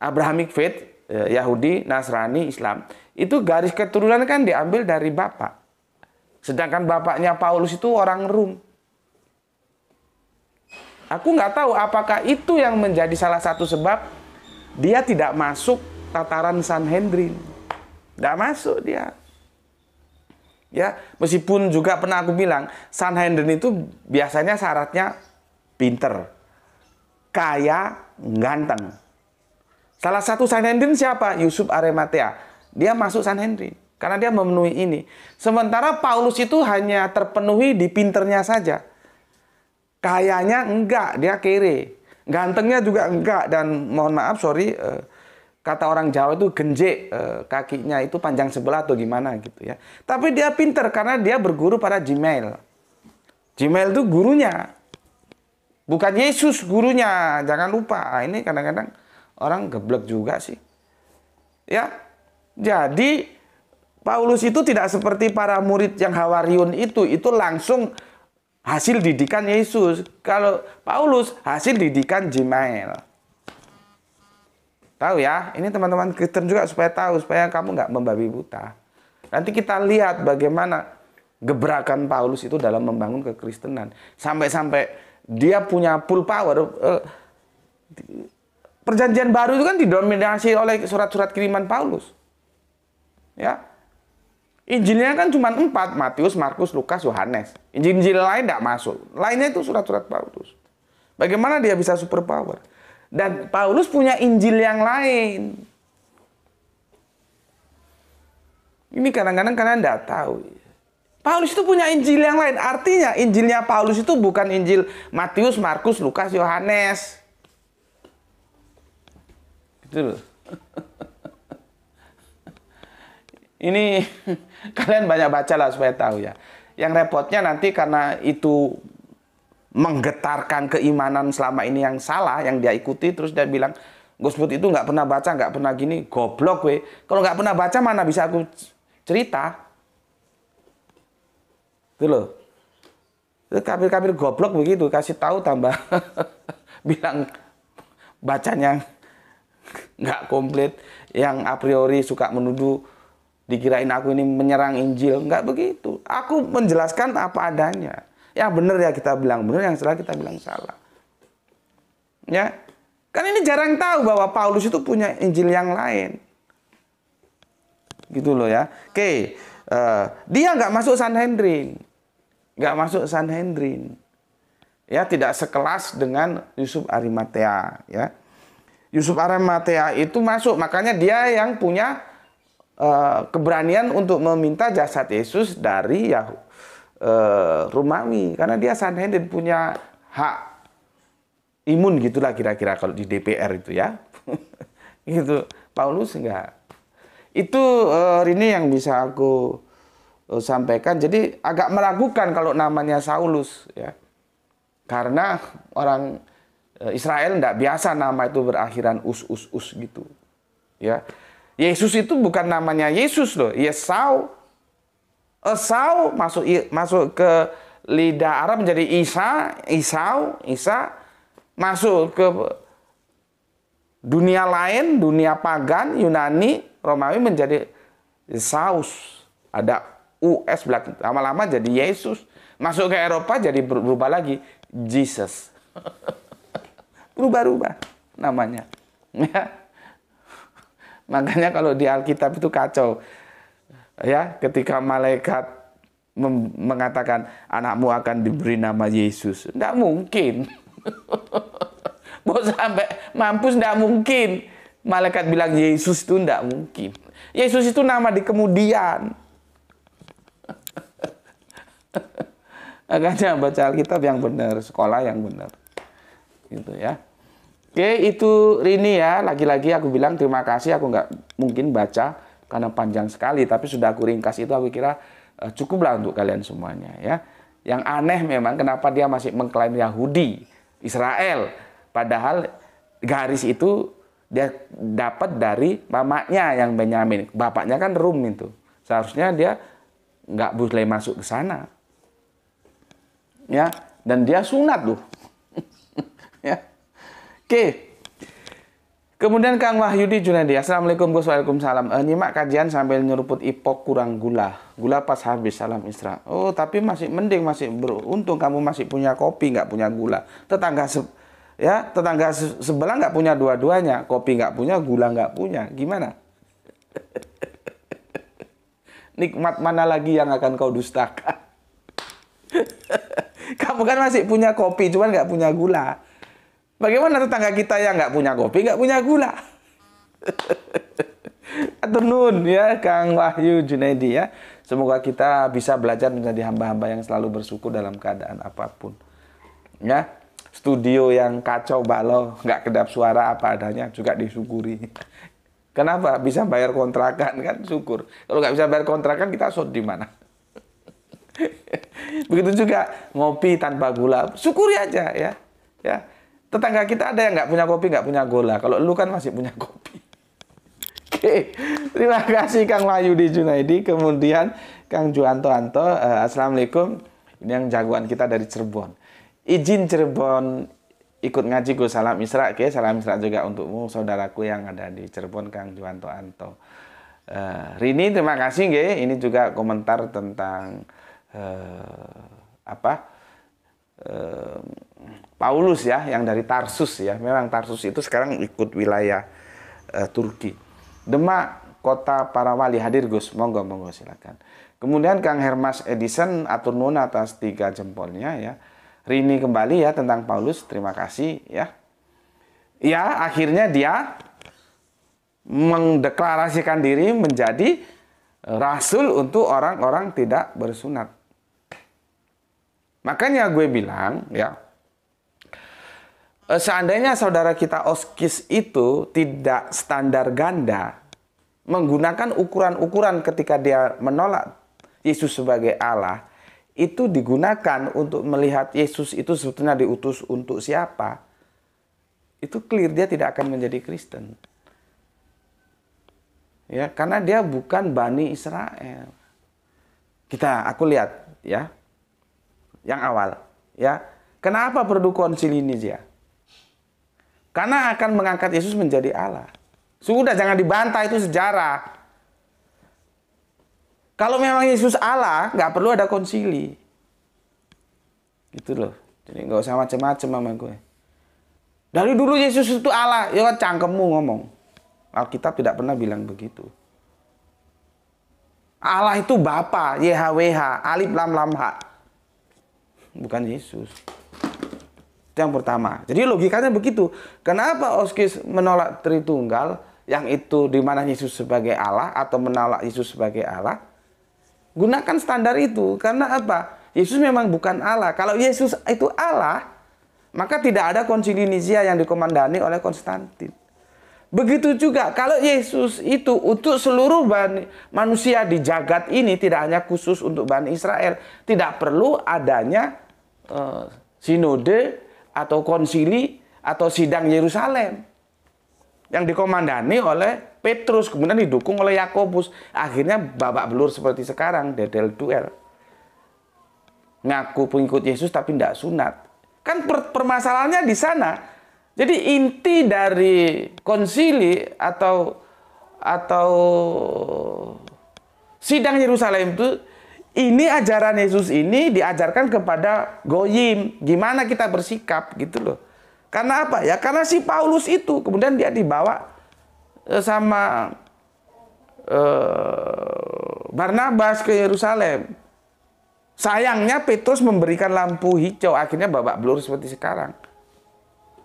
Abrahamic faith, ya, Yahudi, Nasrani, Islam, itu garis keturunan kan diambil dari bapak. Sedangkan bapaknya Paulus itu orang Rum. Aku nggak tahu apakah itu yang menjadi salah satu sebab dia tidak masuk tataran Sanhedrin. Tidak masuk dia. Ya, meskipun juga pernah aku bilang Sanhedrin itu biasanya syaratnya pinter, kaya, ganteng. Salah satu Sanhedrin siapa? Yusuf Arematia. Dia masuk Sanhedrin karena dia memenuhi ini. Sementara Paulus itu hanya terpenuhi di pinternya saja. Kayanya enggak, dia kere. Gantengnya juga enggak dan mohon maaf sorry eh, kata orang Jawa itu genjek eh, kakinya itu panjang sebelah atau gimana gitu ya. Tapi dia pinter karena dia berguru pada Gmail. Gmail itu gurunya. Bukan Yesus gurunya, jangan lupa. Ah, ini kadang-kadang orang geblek juga sih. Ya. Jadi Paulus itu tidak seperti para murid yang Hawariun itu, itu langsung hasil didikan Yesus. Kalau Paulus hasil didikan Jemael. Tahu ya, ini teman-teman Kristen juga supaya tahu, supaya kamu nggak membabi buta. Nanti kita lihat bagaimana gebrakan Paulus itu dalam membangun kekristenan. Sampai-sampai dia punya full power. Eh, perjanjian baru itu kan didominasi oleh surat-surat kiriman Paulus. Ya. Injilnya kan cuma empat, Matius, Markus, Lukas, Yohanes. Injil-injil lain tidak masuk. Lainnya itu surat-surat Paulus. Bagaimana dia bisa super power? Dan Paulus punya Injil yang lain. Ini kadang-kadang kalian tidak tahu. Paulus itu punya Injil yang lain. Artinya Injilnya Paulus itu bukan Injil Matius, Markus, Lukas, Yohanes. Gitu loh. Ini kalian banyak baca lah supaya tahu ya. Yang repotnya nanti karena itu menggetarkan keimanan selama ini yang salah, yang dia ikuti, terus dia bilang, Gus itu nggak pernah baca, nggak pernah gini, goblok we. Kalau nggak pernah baca mana bisa aku cerita? Itu loh. Itu kafir-kafir goblok begitu, kasih tahu tambah bilang bacanya nggak komplit, yang a priori suka menuduh dikirain aku ini menyerang Injil, nggak begitu. Aku menjelaskan apa adanya. Ya benar ya kita bilang benar, yang salah kita bilang salah. Ya, kan ini jarang tahu bahwa Paulus itu punya Injil yang lain. Gitu loh ya. Oke, uh, dia nggak masuk Sanhedrin nggak masuk Sanhedrin. Ya, tidak sekelas dengan Yusuf Arimatea, ya. Yusuf Arimatea itu masuk, makanya dia yang punya uh, keberanian untuk meminta jasad Yesus dari ya uh, Romawi karena dia Sanhedrin punya hak imun gitulah kira-kira kalau di DPR itu ya. gitu. Paulus enggak. Itu uh, ini yang bisa aku Eh, sampaikan. Jadi agak meragukan kalau namanya Saulus ya. Karena orang eh, Israel tidak biasa nama itu berakhiran us us us gitu. Ya. Yesus itu bukan namanya Yesus loh, Yesau. Iya, Esau eh, masuk masuk ke lidah Arab menjadi Isa, Isau, Isa masuk ke dunia lain, dunia pagan, Yunani, Romawi menjadi Saus. Ada US belakang lama-lama jadi Yesus masuk ke Eropa jadi berubah lagi Jesus berubah-ubah namanya ya makanya kalau di Alkitab itu kacau ya ketika malaikat mengatakan anakmu akan diberi nama Yesus tidak mungkin mau sampai mampus tidak mungkin malaikat bilang Yesus itu tidak mungkin Yesus itu nama di kemudian Makanya baca Alkitab yang benar, sekolah yang benar. Gitu ya. Oke, itu Rini ya. Lagi-lagi aku bilang terima kasih. Aku nggak mungkin baca karena panjang sekali. Tapi sudah aku ringkas itu. Aku kira eh, cukuplah untuk kalian semuanya ya. Yang aneh memang kenapa dia masih mengklaim Yahudi, Israel. Padahal garis itu dia dapat dari mamanya yang Benyamin. Bapaknya kan Rum itu. Seharusnya dia nggak boleh masuk ke sana ya dan dia sunat tuh ya oke kemudian Kang Wahyudi Junedi Assalamualaikum Gus Waalaikumsalam eh, nyimak kajian sambil nyeruput ipok kurang gula gula pas habis salam Isra oh tapi masih mending masih beruntung kamu masih punya kopi nggak punya gula tetangga se ya tetangga se sebelah nggak punya dua-duanya kopi nggak punya gula nggak punya gimana nikmat mana lagi yang akan kau dustakan Kamu kan masih punya kopi, cuman nggak punya gula. Bagaimana tetangga kita yang nggak punya kopi, nggak punya gula? Atunun ya Kang Wahyu Junaidi ya. Semoga kita bisa belajar menjadi hamba-hamba yang selalu bersyukur dalam keadaan apapun. Ya, studio yang kacau balau, nggak kedap suara apa adanya juga disyukuri. Kenapa? Bisa bayar kontrakan kan syukur. Kalau nggak bisa bayar kontrakan kita sod di mana? Begitu juga ngopi tanpa gula. Syukuri aja ya. Ya. Tetangga kita ada yang nggak punya kopi, nggak punya gula. Kalau lu kan masih punya kopi. Oke, terima kasih Kang Wahyudi Junaidi. Kemudian Kang Juanto Anto, uh, Assalamualaikum. Ini yang jagoan kita dari Cirebon. Izin Cirebon ikut ngaji gue salam Isra, oke salam Isra juga untukmu saudaraku yang ada di Cirebon Kang Juanto Anto. Eh, Rini terima kasih nge. ini juga komentar tentang eh, apa eh, Paulus ya yang dari Tarsus ya memang Tarsus itu sekarang ikut wilayah eh, Turki Demak kota para wali hadir Gus monggo monggo silakan kemudian Kang Hermas Edison atur nun atas tiga jempolnya ya Rini kembali ya tentang Paulus terima kasih ya ya akhirnya dia mendeklarasikan diri menjadi rasul untuk orang-orang tidak bersunat Makanya gue bilang ya, eh, seandainya saudara kita oskis itu tidak standar ganda, menggunakan ukuran-ukuran ketika dia menolak Yesus sebagai Allah, itu digunakan untuk melihat Yesus itu sebetulnya diutus untuk siapa, itu clear dia tidak akan menjadi Kristen. Ya, karena dia bukan Bani Israel. Kita, aku lihat ya, yang awal, ya. Kenapa perlu konsil ini dia? Karena akan mengangkat Yesus menjadi Allah. Sudah jangan dibantah itu sejarah. Kalau memang Yesus Allah, nggak perlu ada konsili. Gitu loh. Jadi nggak usah macam-macam sama gue. Dari dulu Yesus itu Allah, ya kan cangkemmu ngomong. Alkitab tidak pernah bilang begitu. Allah itu Bapa, YHWH, Alif Lam Lam Ha bukan Yesus. Itu yang pertama. Jadi logikanya begitu. Kenapa Oskis menolak Tritunggal yang itu di mana Yesus sebagai Allah atau menolak Yesus sebagai Allah? Gunakan standar itu karena apa? Yesus memang bukan Allah. Kalau Yesus itu Allah, maka tidak ada konsili Nizia yang dikomandani oleh Konstantin. Begitu juga kalau Yesus itu untuk seluruh bani, manusia di jagat ini tidak hanya khusus untuk Bani Israel, tidak perlu adanya Eh, sinode atau konsili atau sidang Yerusalem yang dikomandani oleh Petrus kemudian didukung oleh Yakobus akhirnya babak belur seperti sekarang dedel duel ngaku pengikut Yesus tapi tidak sunat kan permasalahannya di sana jadi inti dari konsili atau atau sidang Yerusalem itu ini ajaran Yesus ini diajarkan kepada Goyim. Gimana kita bersikap gitu loh. Karena apa ya? Karena si Paulus itu kemudian dia dibawa eh, sama eh, Barnabas ke Yerusalem. Sayangnya Petrus memberikan lampu hijau. Akhirnya babak belur seperti sekarang.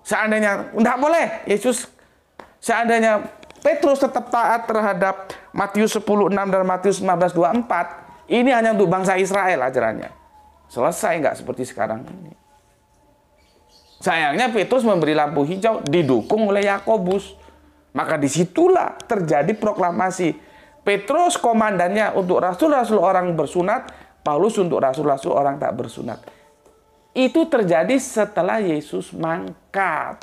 Seandainya, tidak boleh Yesus. Seandainya Petrus tetap taat terhadap Matius 10.6 dan Matius 15.24 ini hanya untuk bangsa Israel ajarannya. Selesai nggak seperti sekarang ini. Sayangnya Petrus memberi lampu hijau didukung oleh Yakobus. Maka disitulah terjadi proklamasi. Petrus komandannya untuk rasul-rasul orang bersunat, Paulus untuk rasul-rasul orang tak bersunat. Itu terjadi setelah Yesus mangkat.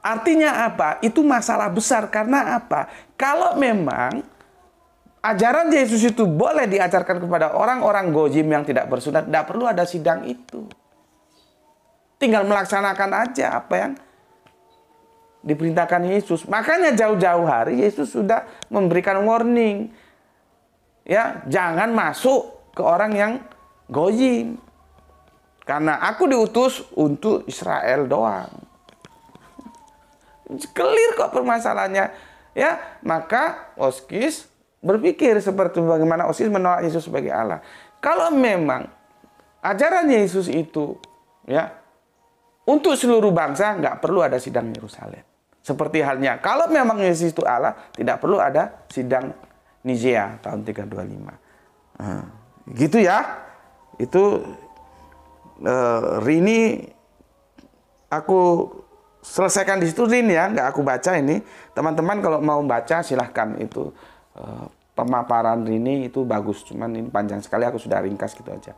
Artinya apa? Itu masalah besar karena apa? Kalau memang ajaran Yesus itu boleh diajarkan kepada orang-orang gojim yang tidak bersunat. Tidak perlu ada sidang itu. Tinggal melaksanakan aja apa yang diperintahkan Yesus. Makanya jauh-jauh hari Yesus sudah memberikan warning. Ya, jangan masuk ke orang yang gojim. Karena aku diutus untuk Israel doang. Kelir kok permasalahannya. Ya, maka Oskis berpikir seperti bagaimana Osis menolak Yesus sebagai Allah. Kalau memang ajaran Yesus itu ya untuk seluruh bangsa nggak perlu ada sidang Yerusalem. Seperti halnya kalau memang Yesus itu Allah tidak perlu ada sidang Nizia tahun 325. Nah, gitu ya. Itu eh, Rini aku selesaikan di situ Rini ya, nggak aku baca ini. Teman-teman kalau mau baca silahkan itu Eh, pemaparan ini itu bagus cuman ini panjang sekali aku sudah ringkas gitu aja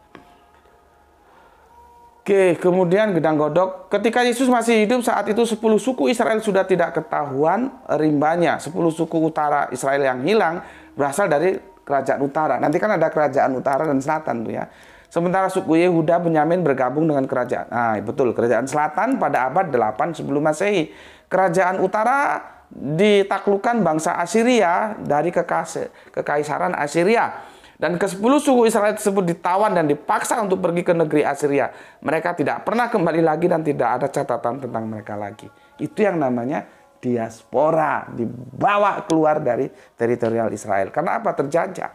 Oke, kemudian gedang godok. Ketika Yesus masih hidup, saat itu 10 suku Israel sudah tidak ketahuan rimbanya. 10 suku utara Israel yang hilang berasal dari kerajaan utara. Nanti kan ada kerajaan utara dan selatan tuh ya. Sementara suku Yehuda Benyamin bergabung dengan kerajaan. Nah, betul, kerajaan selatan pada abad 8 sebelum Masehi. Kerajaan utara ditaklukkan bangsa Assyria dari kekaisaran Assyria. Dan ke-10 suku Israel tersebut ditawan dan dipaksa untuk pergi ke negeri Assyria. Mereka tidak pernah kembali lagi dan tidak ada catatan tentang mereka lagi. Itu yang namanya diaspora, dibawa keluar dari teritorial Israel. Karena apa? Terjajah.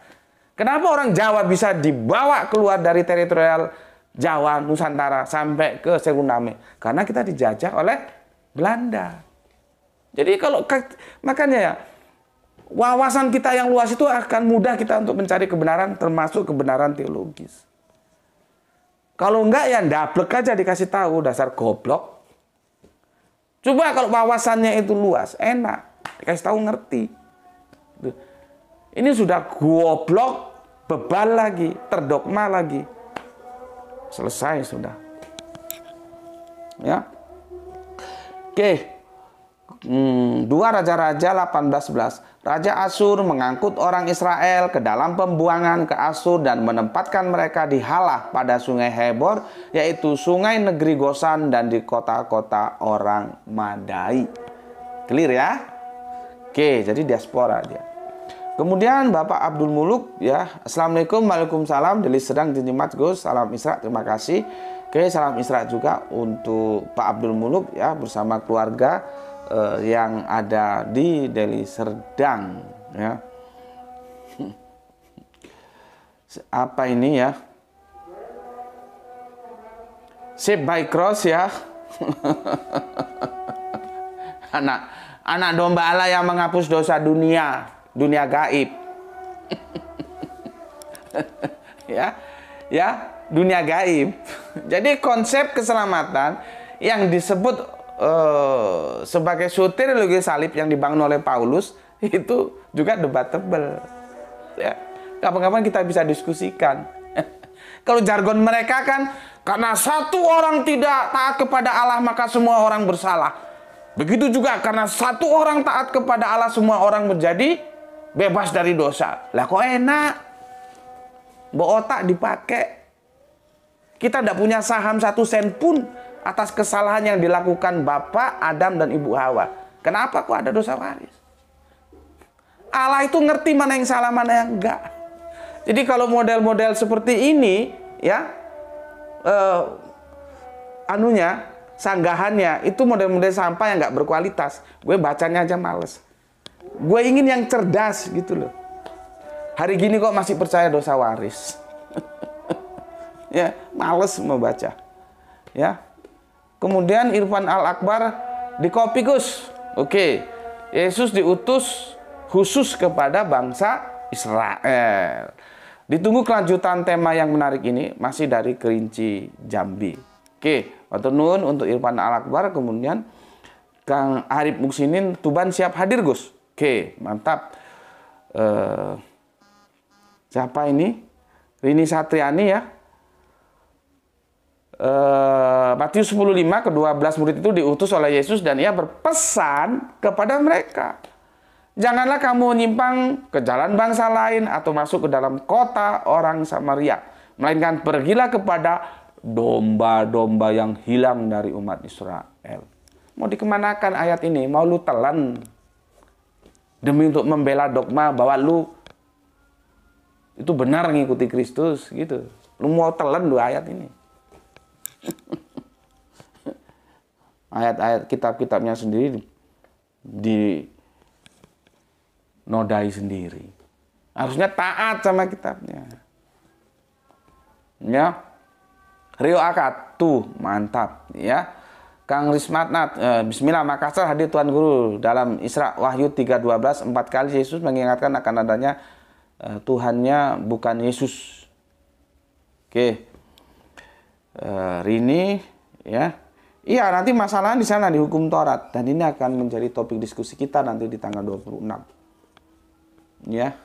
Kenapa orang Jawa bisa dibawa keluar dari teritorial Jawa, Nusantara, sampai ke Seruname? Karena kita dijajah oleh Belanda. Jadi kalau makanya ya wawasan kita yang luas itu akan mudah kita untuk mencari kebenaran termasuk kebenaran teologis. Kalau enggak ya daplek aja dikasih tahu dasar goblok. Coba kalau wawasannya itu luas, enak. Dikasih tahu ngerti. Ini sudah goblok, bebal lagi, terdogma lagi. Selesai sudah. Ya. Oke. Okay. Hmm, dua raja-raja 18:11. Raja Asur mengangkut orang Israel ke dalam pembuangan ke Asur dan menempatkan mereka di Halah pada sungai Hebor, yaitu sungai negeri Gosan dan di kota-kota orang Madai. Clear ya? Oke, jadi diaspora dia. Kemudian Bapak Abdul Muluk ya, Assalamualaikum, Waalaikumsalam, Deli Sedang, Jinjimat Gus, Salam Isra, terima kasih. Oke, salam istirahat juga untuk Pak Abdul Muluk ya bersama keluarga eh, yang ada di Deli Serdang ya. Apa ini ya? Sip by cross ya. anak anak domba Allah yang menghapus dosa dunia, dunia gaib. ya. Ya, dunia gaib. Jadi konsep keselamatan yang disebut uh, sebagai soteriologi salib yang dibangun oleh Paulus itu juga debatable. Ya, kapan-kapan kita bisa diskusikan. Kalau jargon mereka kan karena satu orang tidak taat kepada Allah maka semua orang bersalah. Begitu juga karena satu orang taat kepada Allah semua orang menjadi bebas dari dosa. Lah kok enak? Bawa otak dipakai kita tidak punya saham satu sen pun atas kesalahan yang dilakukan Bapak, Adam, dan Ibu Hawa. Kenapa kok ada dosa waris? Allah itu ngerti mana yang salah, mana yang enggak. Jadi kalau model-model seperti ini, ya, uh, anunya, sanggahannya, itu model-model sampah yang enggak berkualitas. Gue bacanya aja males. Gue ingin yang cerdas gitu loh. Hari gini kok masih percaya dosa waris. ya males membaca ya kemudian Irfan Al Akbar di gus. oke Yesus diutus khusus kepada bangsa Israel ditunggu kelanjutan tema yang menarik ini masih dari Kerinci Jambi oke Watunun untuk Irfan Al Akbar kemudian Kang Arif Muksinin Tuban siap hadir Gus oke mantap eh, siapa ini Rini Satriani ya Eh, Matius 10:5 ke-12 murid itu diutus oleh Yesus dan ia berpesan kepada mereka. Janganlah kamu menyimpang ke jalan bangsa lain atau masuk ke dalam kota orang Samaria, melainkan pergilah kepada domba-domba yang hilang dari umat Israel. Mau dikemanakan ayat ini? Mau lu telan demi untuk membela dogma bahwa lu itu benar mengikuti Kristus gitu. Lu mau telan dua ayat ini. Ayat-ayat kitab-kitabnya sendiri dinodai sendiri. Harusnya taat sama kitabnya. Ya. Rio Akat, tuh mantap ya. Kang Rismatnat, eh, Bismillah Makassar hadir Tuan Guru dalam Isra Wahyu 3.12 empat kali Yesus mengingatkan akan adanya eh, Tuhannya bukan Yesus. Oke, Eh, Rini ya iya nanti masalah di sana di hukum Taurat dan ini akan menjadi topik diskusi kita nanti di tanggal 26 ya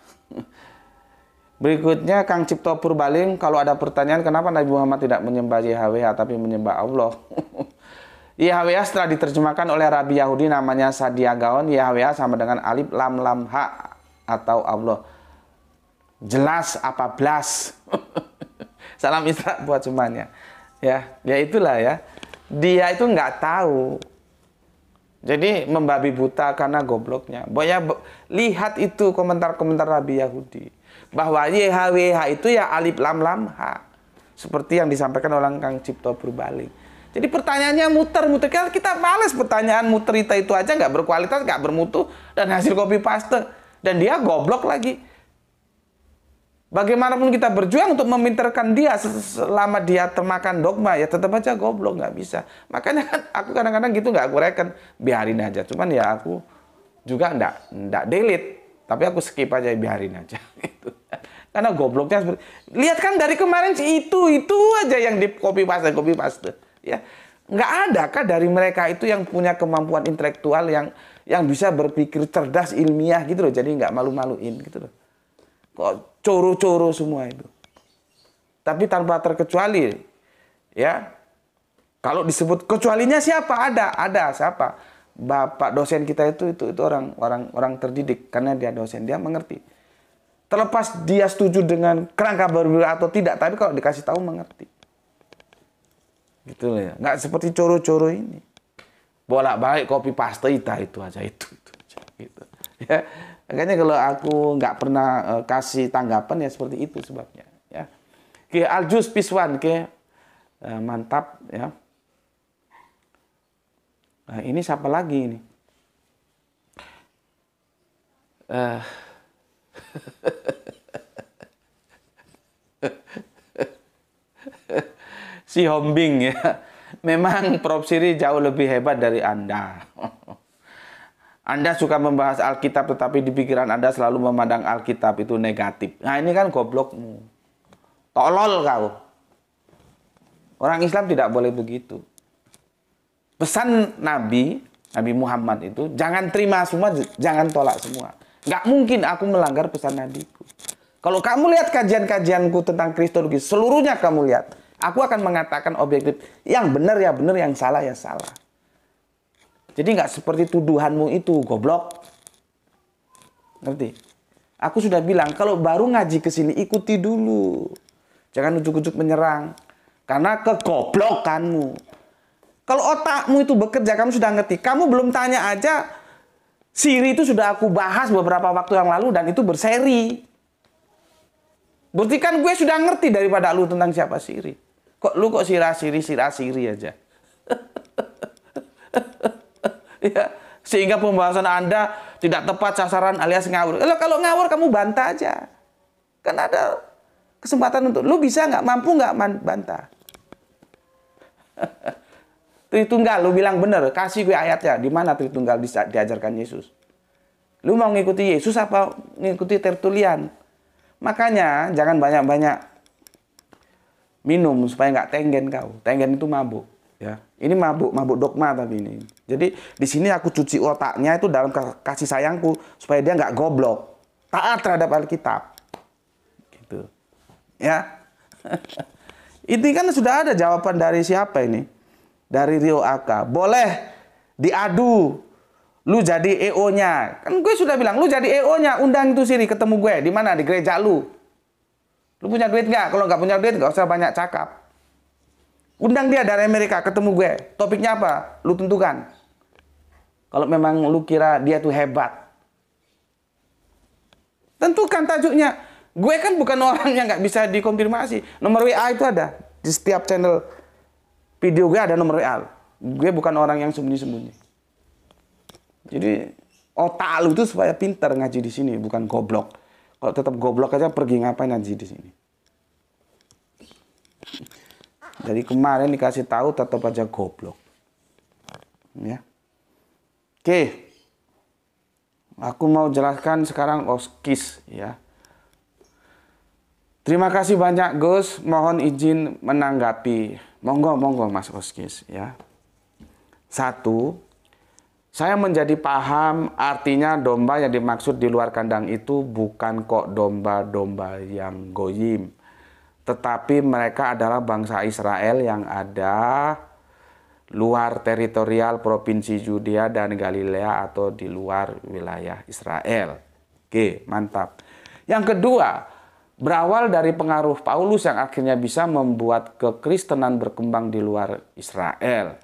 Berikutnya Kang Cipto Purbaling kalau ada pertanyaan kenapa Nabi Muhammad tidak menyembah YHWH tapi menyembah Allah. YHWH setelah diterjemahkan oleh Rabi Yahudi namanya Sadia Gaon YHWH sama dengan Alif Lam Lam Ha atau Allah. Jelas apa blas. Salam istirahat buat semuanya ya ya itulah ya dia itu nggak tahu jadi membabi buta karena gobloknya. Boya lihat itu komentar-komentar Nabi Yahudi bahwa YHWH itu ya alif lam lam ha. Seperti yang disampaikan oleh Kang Cipto Purbaling. Jadi pertanyaannya muter-muter. Kita males pertanyaan muterita itu aja nggak berkualitas, nggak bermutu dan hasil copy paste. Dan dia goblok lagi bagaimanapun kita berjuang untuk memintarkan dia selama dia termakan dogma ya tetap aja goblok nggak bisa makanya kan aku kadang-kadang gitu nggak aku reken biarin aja cuman ya aku juga ndak ndak delete tapi aku skip aja biarin aja gitu karena gobloknya seperti lihat kan dari kemarin itu itu aja yang di copy paste copy paste ya nggak ada kah dari mereka itu yang punya kemampuan intelektual yang yang bisa berpikir cerdas ilmiah gitu loh jadi nggak malu-maluin gitu loh kok coro-coro semua itu. Tapi tanpa terkecuali, ya. Kalau disebut kecualinya siapa? Ada, ada siapa? Bapak dosen kita itu itu itu orang orang orang terdidik karena dia dosen dia mengerti. Terlepas dia setuju dengan kerangka berbeda atau tidak, tapi kalau dikasih tahu mengerti. Gitu loh ya. Nggak seperti coro-coro ini. Bolak-balik kopi pasti itu aja itu. itu aja, gitu. Ya Makanya kalau aku nggak pernah uh, kasih tanggapan ya seperti itu sebabnya. Ya. Oke, Aljus Piswan, oke, uh, mantap ya. Nah, ini siapa lagi ini? Uh. si Hombing ya. Memang Prof Siri jauh lebih hebat dari Anda. Anda suka membahas Alkitab tetapi di pikiran Anda selalu memandang Alkitab itu negatif. Nah ini kan goblokmu. Tolol kau. Orang Islam tidak boleh begitu. Pesan Nabi, Nabi Muhammad itu, jangan terima semua, jangan tolak semua. Nggak mungkin aku melanggar pesan Nabiku. Kalau kamu lihat kajian-kajianku tentang Kristologi, seluruhnya kamu lihat. Aku akan mengatakan objektif, yang benar ya benar, yang salah ya salah. Jadi nggak seperti tuduhanmu itu, goblok. Ngerti? Aku sudah bilang kalau baru ngaji ke sini ikuti dulu. Jangan ujuk-ujuk menyerang. Karena kegoblokanmu. Kalau otakmu itu bekerja kamu sudah ngerti. Kamu belum tanya aja Siri itu sudah aku bahas beberapa waktu yang lalu dan itu berseri. Berarti kan gue sudah ngerti daripada lu tentang siapa Siri. Kok lu kok sirah siri sirah siri aja. ya. Sehingga pembahasan Anda tidak tepat sasaran alias ngawur. Kalau kalau ngawur kamu bantah aja. Kan ada kesempatan untuk lu bisa nggak mampu nggak bantah. Tritunggal lu bilang bener, kasih gue ayatnya. Di mana Tritunggal diajarkan Yesus? Lu mau ngikuti Yesus apa ngikuti Tertulian? Makanya jangan banyak-banyak minum supaya nggak tenggen kau. Tenggen itu mabuk ya ini mabuk mabuk dogma tapi ini jadi di sini aku cuci otaknya itu dalam kasih sayangku supaya dia nggak goblok taat terhadap Alkitab gitu ya ini kan sudah ada jawaban dari siapa ini dari Rio Aka boleh diadu lu jadi EO nya kan gue sudah bilang lu jadi EO nya undang itu sini ketemu gue di mana di gereja lu lu punya duit nggak kalau nggak punya duit nggak usah banyak cakap Undang dia dari Amerika ketemu gue. Topiknya apa? Lu tentukan. Kalau memang lu kira dia tuh hebat. Tentukan tajuknya. Gue kan bukan orang yang nggak bisa dikonfirmasi. Nomor WA itu ada. Di setiap channel video gue ada nomor WA. Gue bukan orang yang sembunyi-sembunyi. Jadi otak lu tuh supaya pintar ngaji di sini, bukan goblok. Kalau tetap goblok aja pergi ngapain ngaji di sini. Jadi kemarin dikasih tahu tetap aja goblok. Ya. Oke. Aku mau jelaskan sekarang oskis oh, ya. Terima kasih banyak Gus, mohon izin menanggapi. Monggo, monggo Mas Oskis ya. Satu, saya menjadi paham artinya domba yang dimaksud di luar kandang itu bukan kok domba-domba yang goyim tetapi mereka adalah bangsa Israel yang ada luar teritorial provinsi Judea dan Galilea atau di luar wilayah Israel. Oke, mantap. Yang kedua, berawal dari pengaruh Paulus yang akhirnya bisa membuat kekristenan berkembang di luar Israel.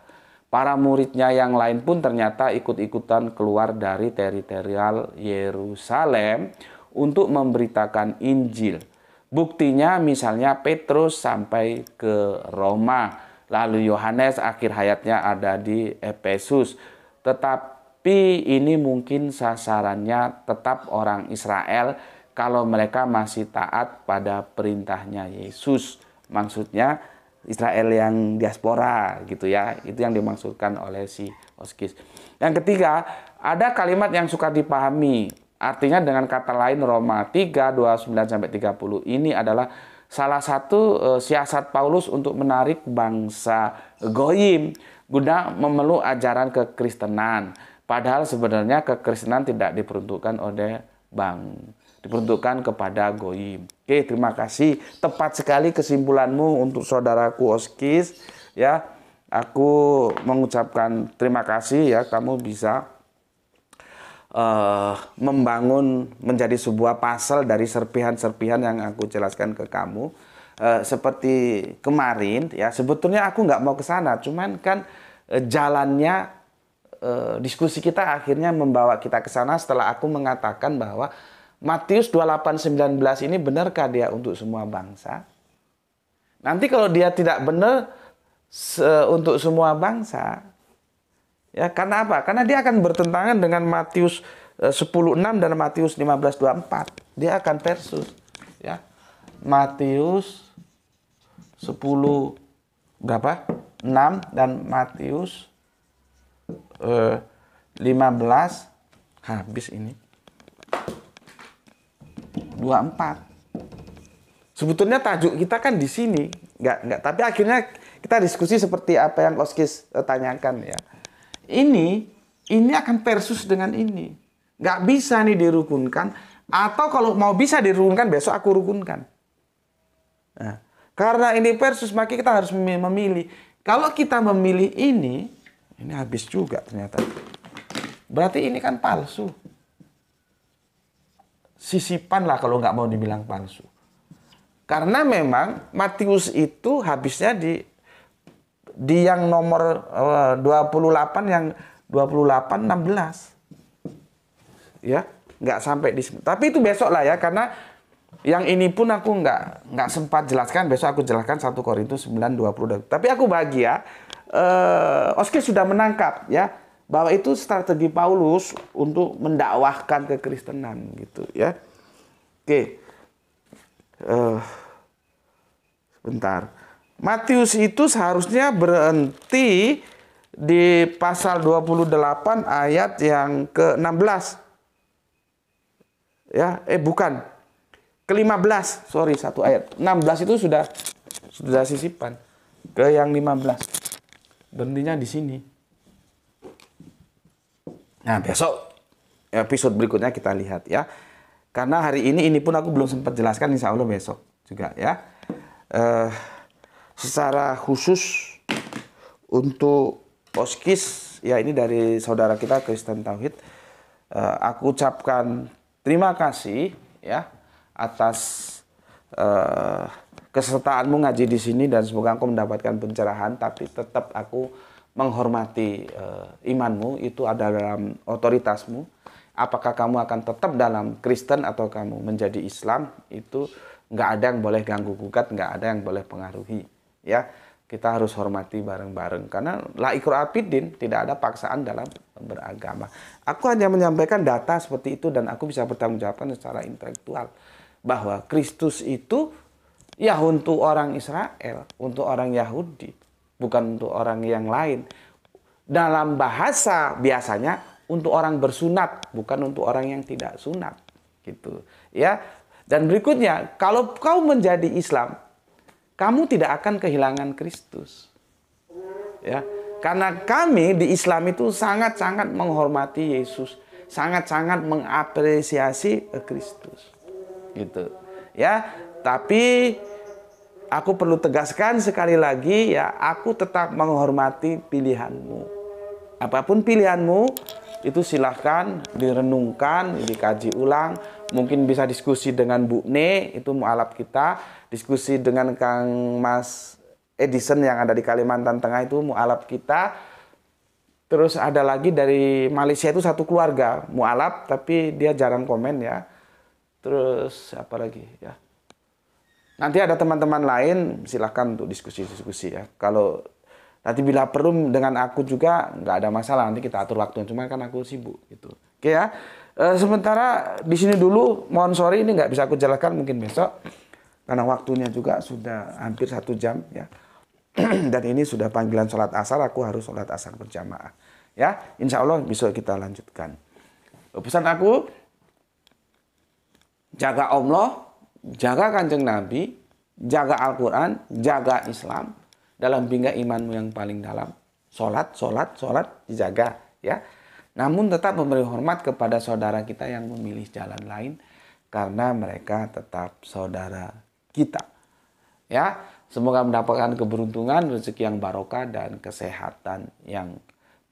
Para muridnya yang lain pun ternyata ikut-ikutan keluar dari teritorial Yerusalem untuk memberitakan Injil. Buktinya misalnya Petrus sampai ke Roma, lalu Yohanes akhir hayatnya ada di Efesus. Tetapi ini mungkin sasarannya tetap orang Israel kalau mereka masih taat pada perintahnya Yesus. Maksudnya Israel yang diaspora gitu ya. Itu yang dimaksudkan oleh si Oskis. Yang ketiga, ada kalimat yang suka dipahami Artinya dengan kata lain Roma 3 29 sampai 30 ini adalah salah satu e, siasat Paulus untuk menarik bangsa goyim guna memeluk ajaran kekristenan. Padahal sebenarnya kekristenan tidak diperuntukkan oleh bang diperuntukkan kepada goyim. Oke, terima kasih. Tepat sekali kesimpulanmu untuk saudaraku Oskis ya. Aku mengucapkan terima kasih ya kamu bisa uh, membangun menjadi sebuah pasal dari serpihan-serpihan yang aku jelaskan ke kamu. Uh, seperti kemarin ya sebetulnya aku nggak mau ke sana cuman kan uh, jalannya uh, diskusi kita akhirnya membawa kita ke sana setelah aku mengatakan bahwa Matius 28:19 ini benarkah dia untuk semua bangsa? Nanti kalau dia tidak benar untuk semua bangsa, Ya, karena apa? Karena dia akan bertentangan dengan Matius 10:6 eh, dan Matius 15:24. Dia akan versus ya. Matius 10 berapa? 6 dan Matius eh, 15 habis ini. 24. Sebetulnya tajuk kita kan di sini, nggak nggak. Tapi akhirnya kita diskusi seperti apa yang Koskis eh, tanyakan ya ini ini akan versus dengan ini. Nggak bisa nih dirukunkan. Atau kalau mau bisa dirukunkan, besok aku rukunkan. Nah, karena ini versus, maka kita harus memilih. Kalau kita memilih ini, ini habis juga ternyata. Berarti ini kan palsu. Sisipan lah kalau nggak mau dibilang palsu. Karena memang Matius itu habisnya di di yang nomor eh, uh, 28 yang 28 16. Ya, nggak sampai di tapi itu besok lah ya karena yang ini pun aku nggak nggak sempat jelaskan besok aku jelaskan 1 Korintus 9 20. Tapi aku bahagia eh Oske sudah menangkap ya bahwa itu strategi Paulus untuk mendakwahkan kekristenan gitu ya. Oke. Eh sebentar. Matius itu seharusnya berhenti di pasal 28 ayat yang ke-16. Ya, eh bukan. Ke-15, sorry satu ayat. 16 itu sudah sudah sisipan ke yang 15. Berhentinya di sini. Nah, besok episode berikutnya kita lihat ya. Karena hari ini ini pun aku belum sempat jelaskan insya Allah besok juga ya. Uh, secara khusus untuk Poskis ya ini dari saudara kita Kristen Tauhid eh, aku ucapkan terima kasih ya atas uh, kesertaanmu ngaji di sini dan semoga engkau mendapatkan pencerahan tapi tetap aku menghormati uh, imanmu itu ada dalam otoritasmu apakah kamu akan tetap dalam Kristen atau kamu menjadi Islam itu nggak ada yang boleh ganggu gugat nggak ada yang boleh pengaruhi ya kita harus hormati bareng-bareng karena la ikra tidak ada paksaan dalam beragama. Aku hanya menyampaikan data seperti itu dan aku bisa bertanggung bertanggungjawabkan secara intelektual bahwa Kristus itu ya untuk orang Israel, untuk orang Yahudi, bukan untuk orang yang lain. Dalam bahasa biasanya untuk orang bersunat, bukan untuk orang yang tidak sunat gitu. Ya. Dan berikutnya, kalau kau menjadi Islam, kamu tidak akan kehilangan Kristus. Ya, karena kami di Islam itu sangat-sangat menghormati Yesus, sangat-sangat mengapresiasi Kristus. Gitu. Ya, tapi aku perlu tegaskan sekali lagi ya, aku tetap menghormati pilihanmu. Apapun pilihanmu, itu silahkan direnungkan, dikaji ulang. Mungkin bisa diskusi dengan Bu Ne, itu mualaf kita. Diskusi dengan Kang Mas Edison yang ada di Kalimantan Tengah itu mualaf kita. Terus ada lagi dari Malaysia itu satu keluarga mualaf tapi dia jarang komen ya. Terus apa lagi ya? Nanti ada teman-teman lain silahkan untuk diskusi-diskusi ya. Kalau Nanti bila perlu dengan aku juga nggak ada masalah nanti kita atur waktu. Cuman kan aku sibuk gitu. Oke ya. E, sementara di sini dulu mohon sorry ini nggak bisa aku jelaskan mungkin besok karena waktunya juga sudah hampir satu jam ya. Dan ini sudah panggilan sholat asar, aku harus sholat asar berjamaah. Ya, insya Allah besok kita lanjutkan. Eh, pesan aku, jaga Allah, jaga kanjeng Nabi, jaga Al-Quran, jaga Islam, dalam bingkai imanmu yang paling dalam. Solat, solat, solat dijaga ya. Namun tetap memberi hormat kepada saudara kita yang memilih jalan lain karena mereka tetap saudara kita. Ya, semoga mendapatkan keberuntungan, rezeki yang barokah dan kesehatan yang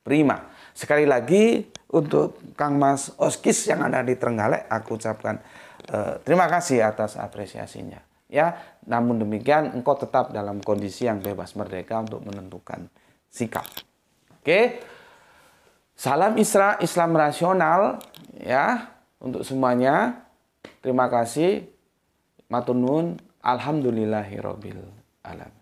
prima. Sekali lagi untuk Kang Mas Oskis yang ada di Trenggalek aku ucapkan eh, terima kasih atas apresiasinya. Ya, namun demikian, engkau tetap dalam kondisi yang bebas merdeka untuk menentukan sikap. Oke. Salam Isra, Islam rasional ya untuk semuanya. Terima kasih. Matunun, alhamdulillahirobbil alamin.